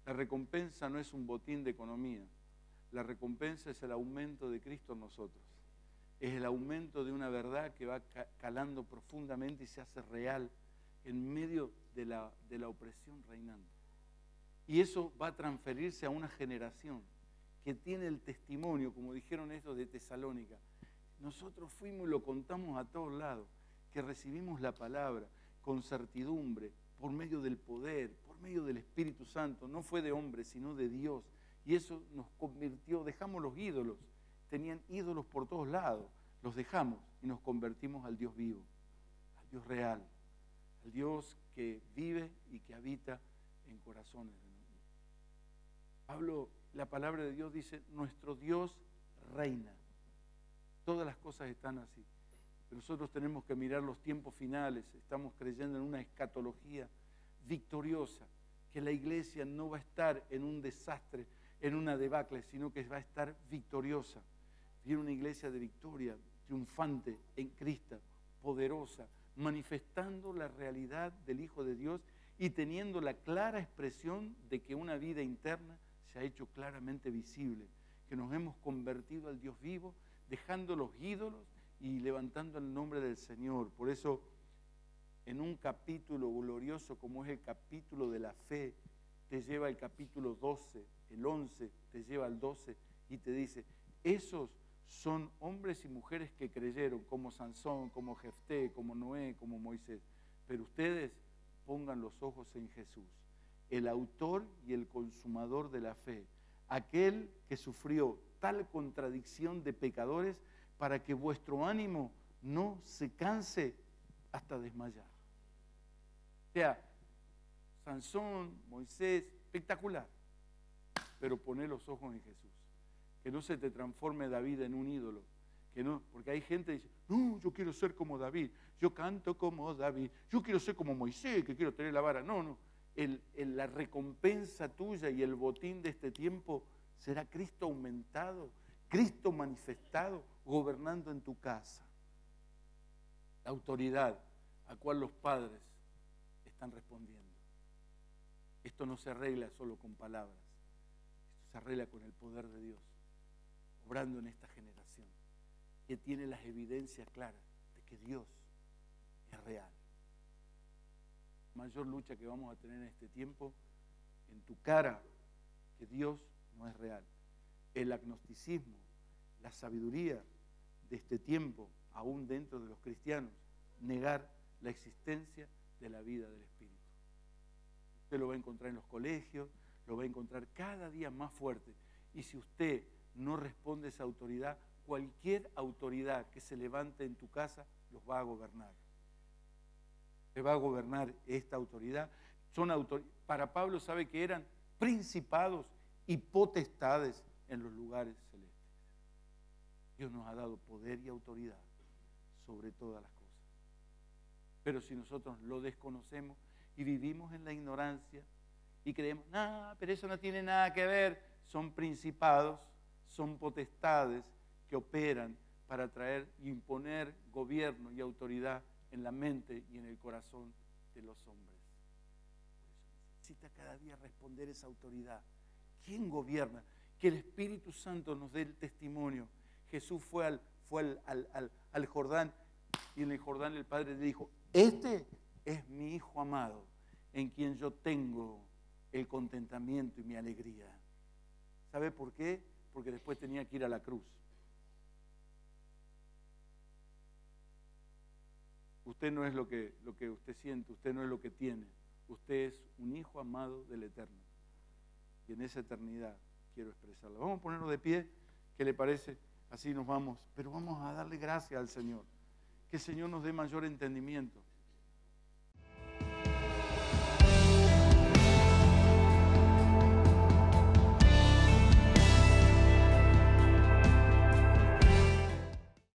La recompensa no es un botín de economía. La recompensa es el aumento de Cristo en nosotros. Es el aumento de una verdad que va calando profundamente y se hace real en medio de la, opresión reinante. Y eso va a transferirse a una generación que tiene el testimonio, como dijeron estos de Tesalónica. Nosotros fuimos y lo contamos a todos lados, que recibimos la palabra con certidumbre, por medio del poder, por medio del Espíritu Santo. No fue de hombre, sino de Dios. Y eso nos convirtió, dejamos los ídolos. Tenían ídolos por todos lados. Los dejamos y nos convertimos al Dios vivo, al Dios real, al Dios que vive y que habita en corazones de Pablo, la palabra de Dios dice, nuestro Dios reina. Todas las cosas están así. Nosotros tenemos que mirar los tiempos finales. Estamos creyendo en una escatología victoriosa, que la iglesia no va a estar en un desastre en una debacle, sino que va a estar victoriosa. Viene una iglesia de victoria, triunfante en Cristo, poderosa, manifestando la realidad del Hijo de Dios y teniendo la clara expresión de que una vida interna se ha hecho claramente visible, que nos hemos convertido al Dios vivo, dejando los ídolos y levantando el nombre del Señor. Por eso, en un capítulo glorioso como es el capítulo de la fe, te lleva el capítulo 12, el 11, te lleva al 12 y te dice, esos son hombres y mujeres que creyeron, como Sansón, como Jefté, como Noé, como Moisés. Pero ustedes pongan los ojos en Jesús, el autor y el consumador de la fe, aquel que sufrió tal contradicción de pecadores para que vuestro ánimo no se canse hasta desmayar. O sea, Sansón, Moisés, espectacular pero poné los ojos en Jesús. Que no se te transforme David en un ídolo. Que no, porque hay gente que dice, no, yo quiero ser como David, yo canto como David, yo quiero ser como Moisés, que quiero tener la vara. No, no. la recompensa tuya y el botín de este tiempo será Cristo aumentado, Cristo manifestado, gobernando en tu casa. La autoridad a cual los padres están respondiendo. Esto no se arregla solo con palabras con el poder de Dios, obrando en esta generación, que tiene las evidencias claras de que Dios es real. Mayor lucha que vamos a tener en este tiempo, en tu cara, que Dios no es real. El agnosticismo, la sabiduría de este tiempo, aún dentro de los cristianos, negar la existencia de la vida del Espíritu. Usted lo va a encontrar en los colegios, lo va a encontrar cada día más fuerte. Y si usted no responde a esa autoridad, cualquier autoridad que se levante en tu casa los va a gobernar. te va a gobernar esta autoridad. Son Para Pablo sabe que eran principados y potestades en los lugares celestes. Dios nos ha dado poder y autoridad sobre todas las cosas. Pero si nosotros lo desconocemos y vivimos en la ignorancia, y creemos, nada, pero eso no tiene nada que ver. Son principados, son potestades que operan para traer y imponer gobierno y autoridad en la mente y en el corazón de los hombres. necesita cada día responder esa autoridad. ¿Quién gobierna? Que el Espíritu Santo nos dé el testimonio. Jesús fue al, fue al Jordán y en el Jordán el Padre le dijo, este es mi Hijo amado, en quien yo tengo el contentamiento y mi alegría. ¿Sabe por qué? Porque después tenía que ir a la cruz. Usted no es lo que, lo que usted siente, usted no es lo que tiene. Usted es un hijo amado del Eterno. Y en esa eternidad quiero expresarlo. Vamos a ponernos de pie, ¿qué le parece? Así nos vamos. Pero vamos a darle gracias al Señor. Que el Señor nos dé mayor entendimiento.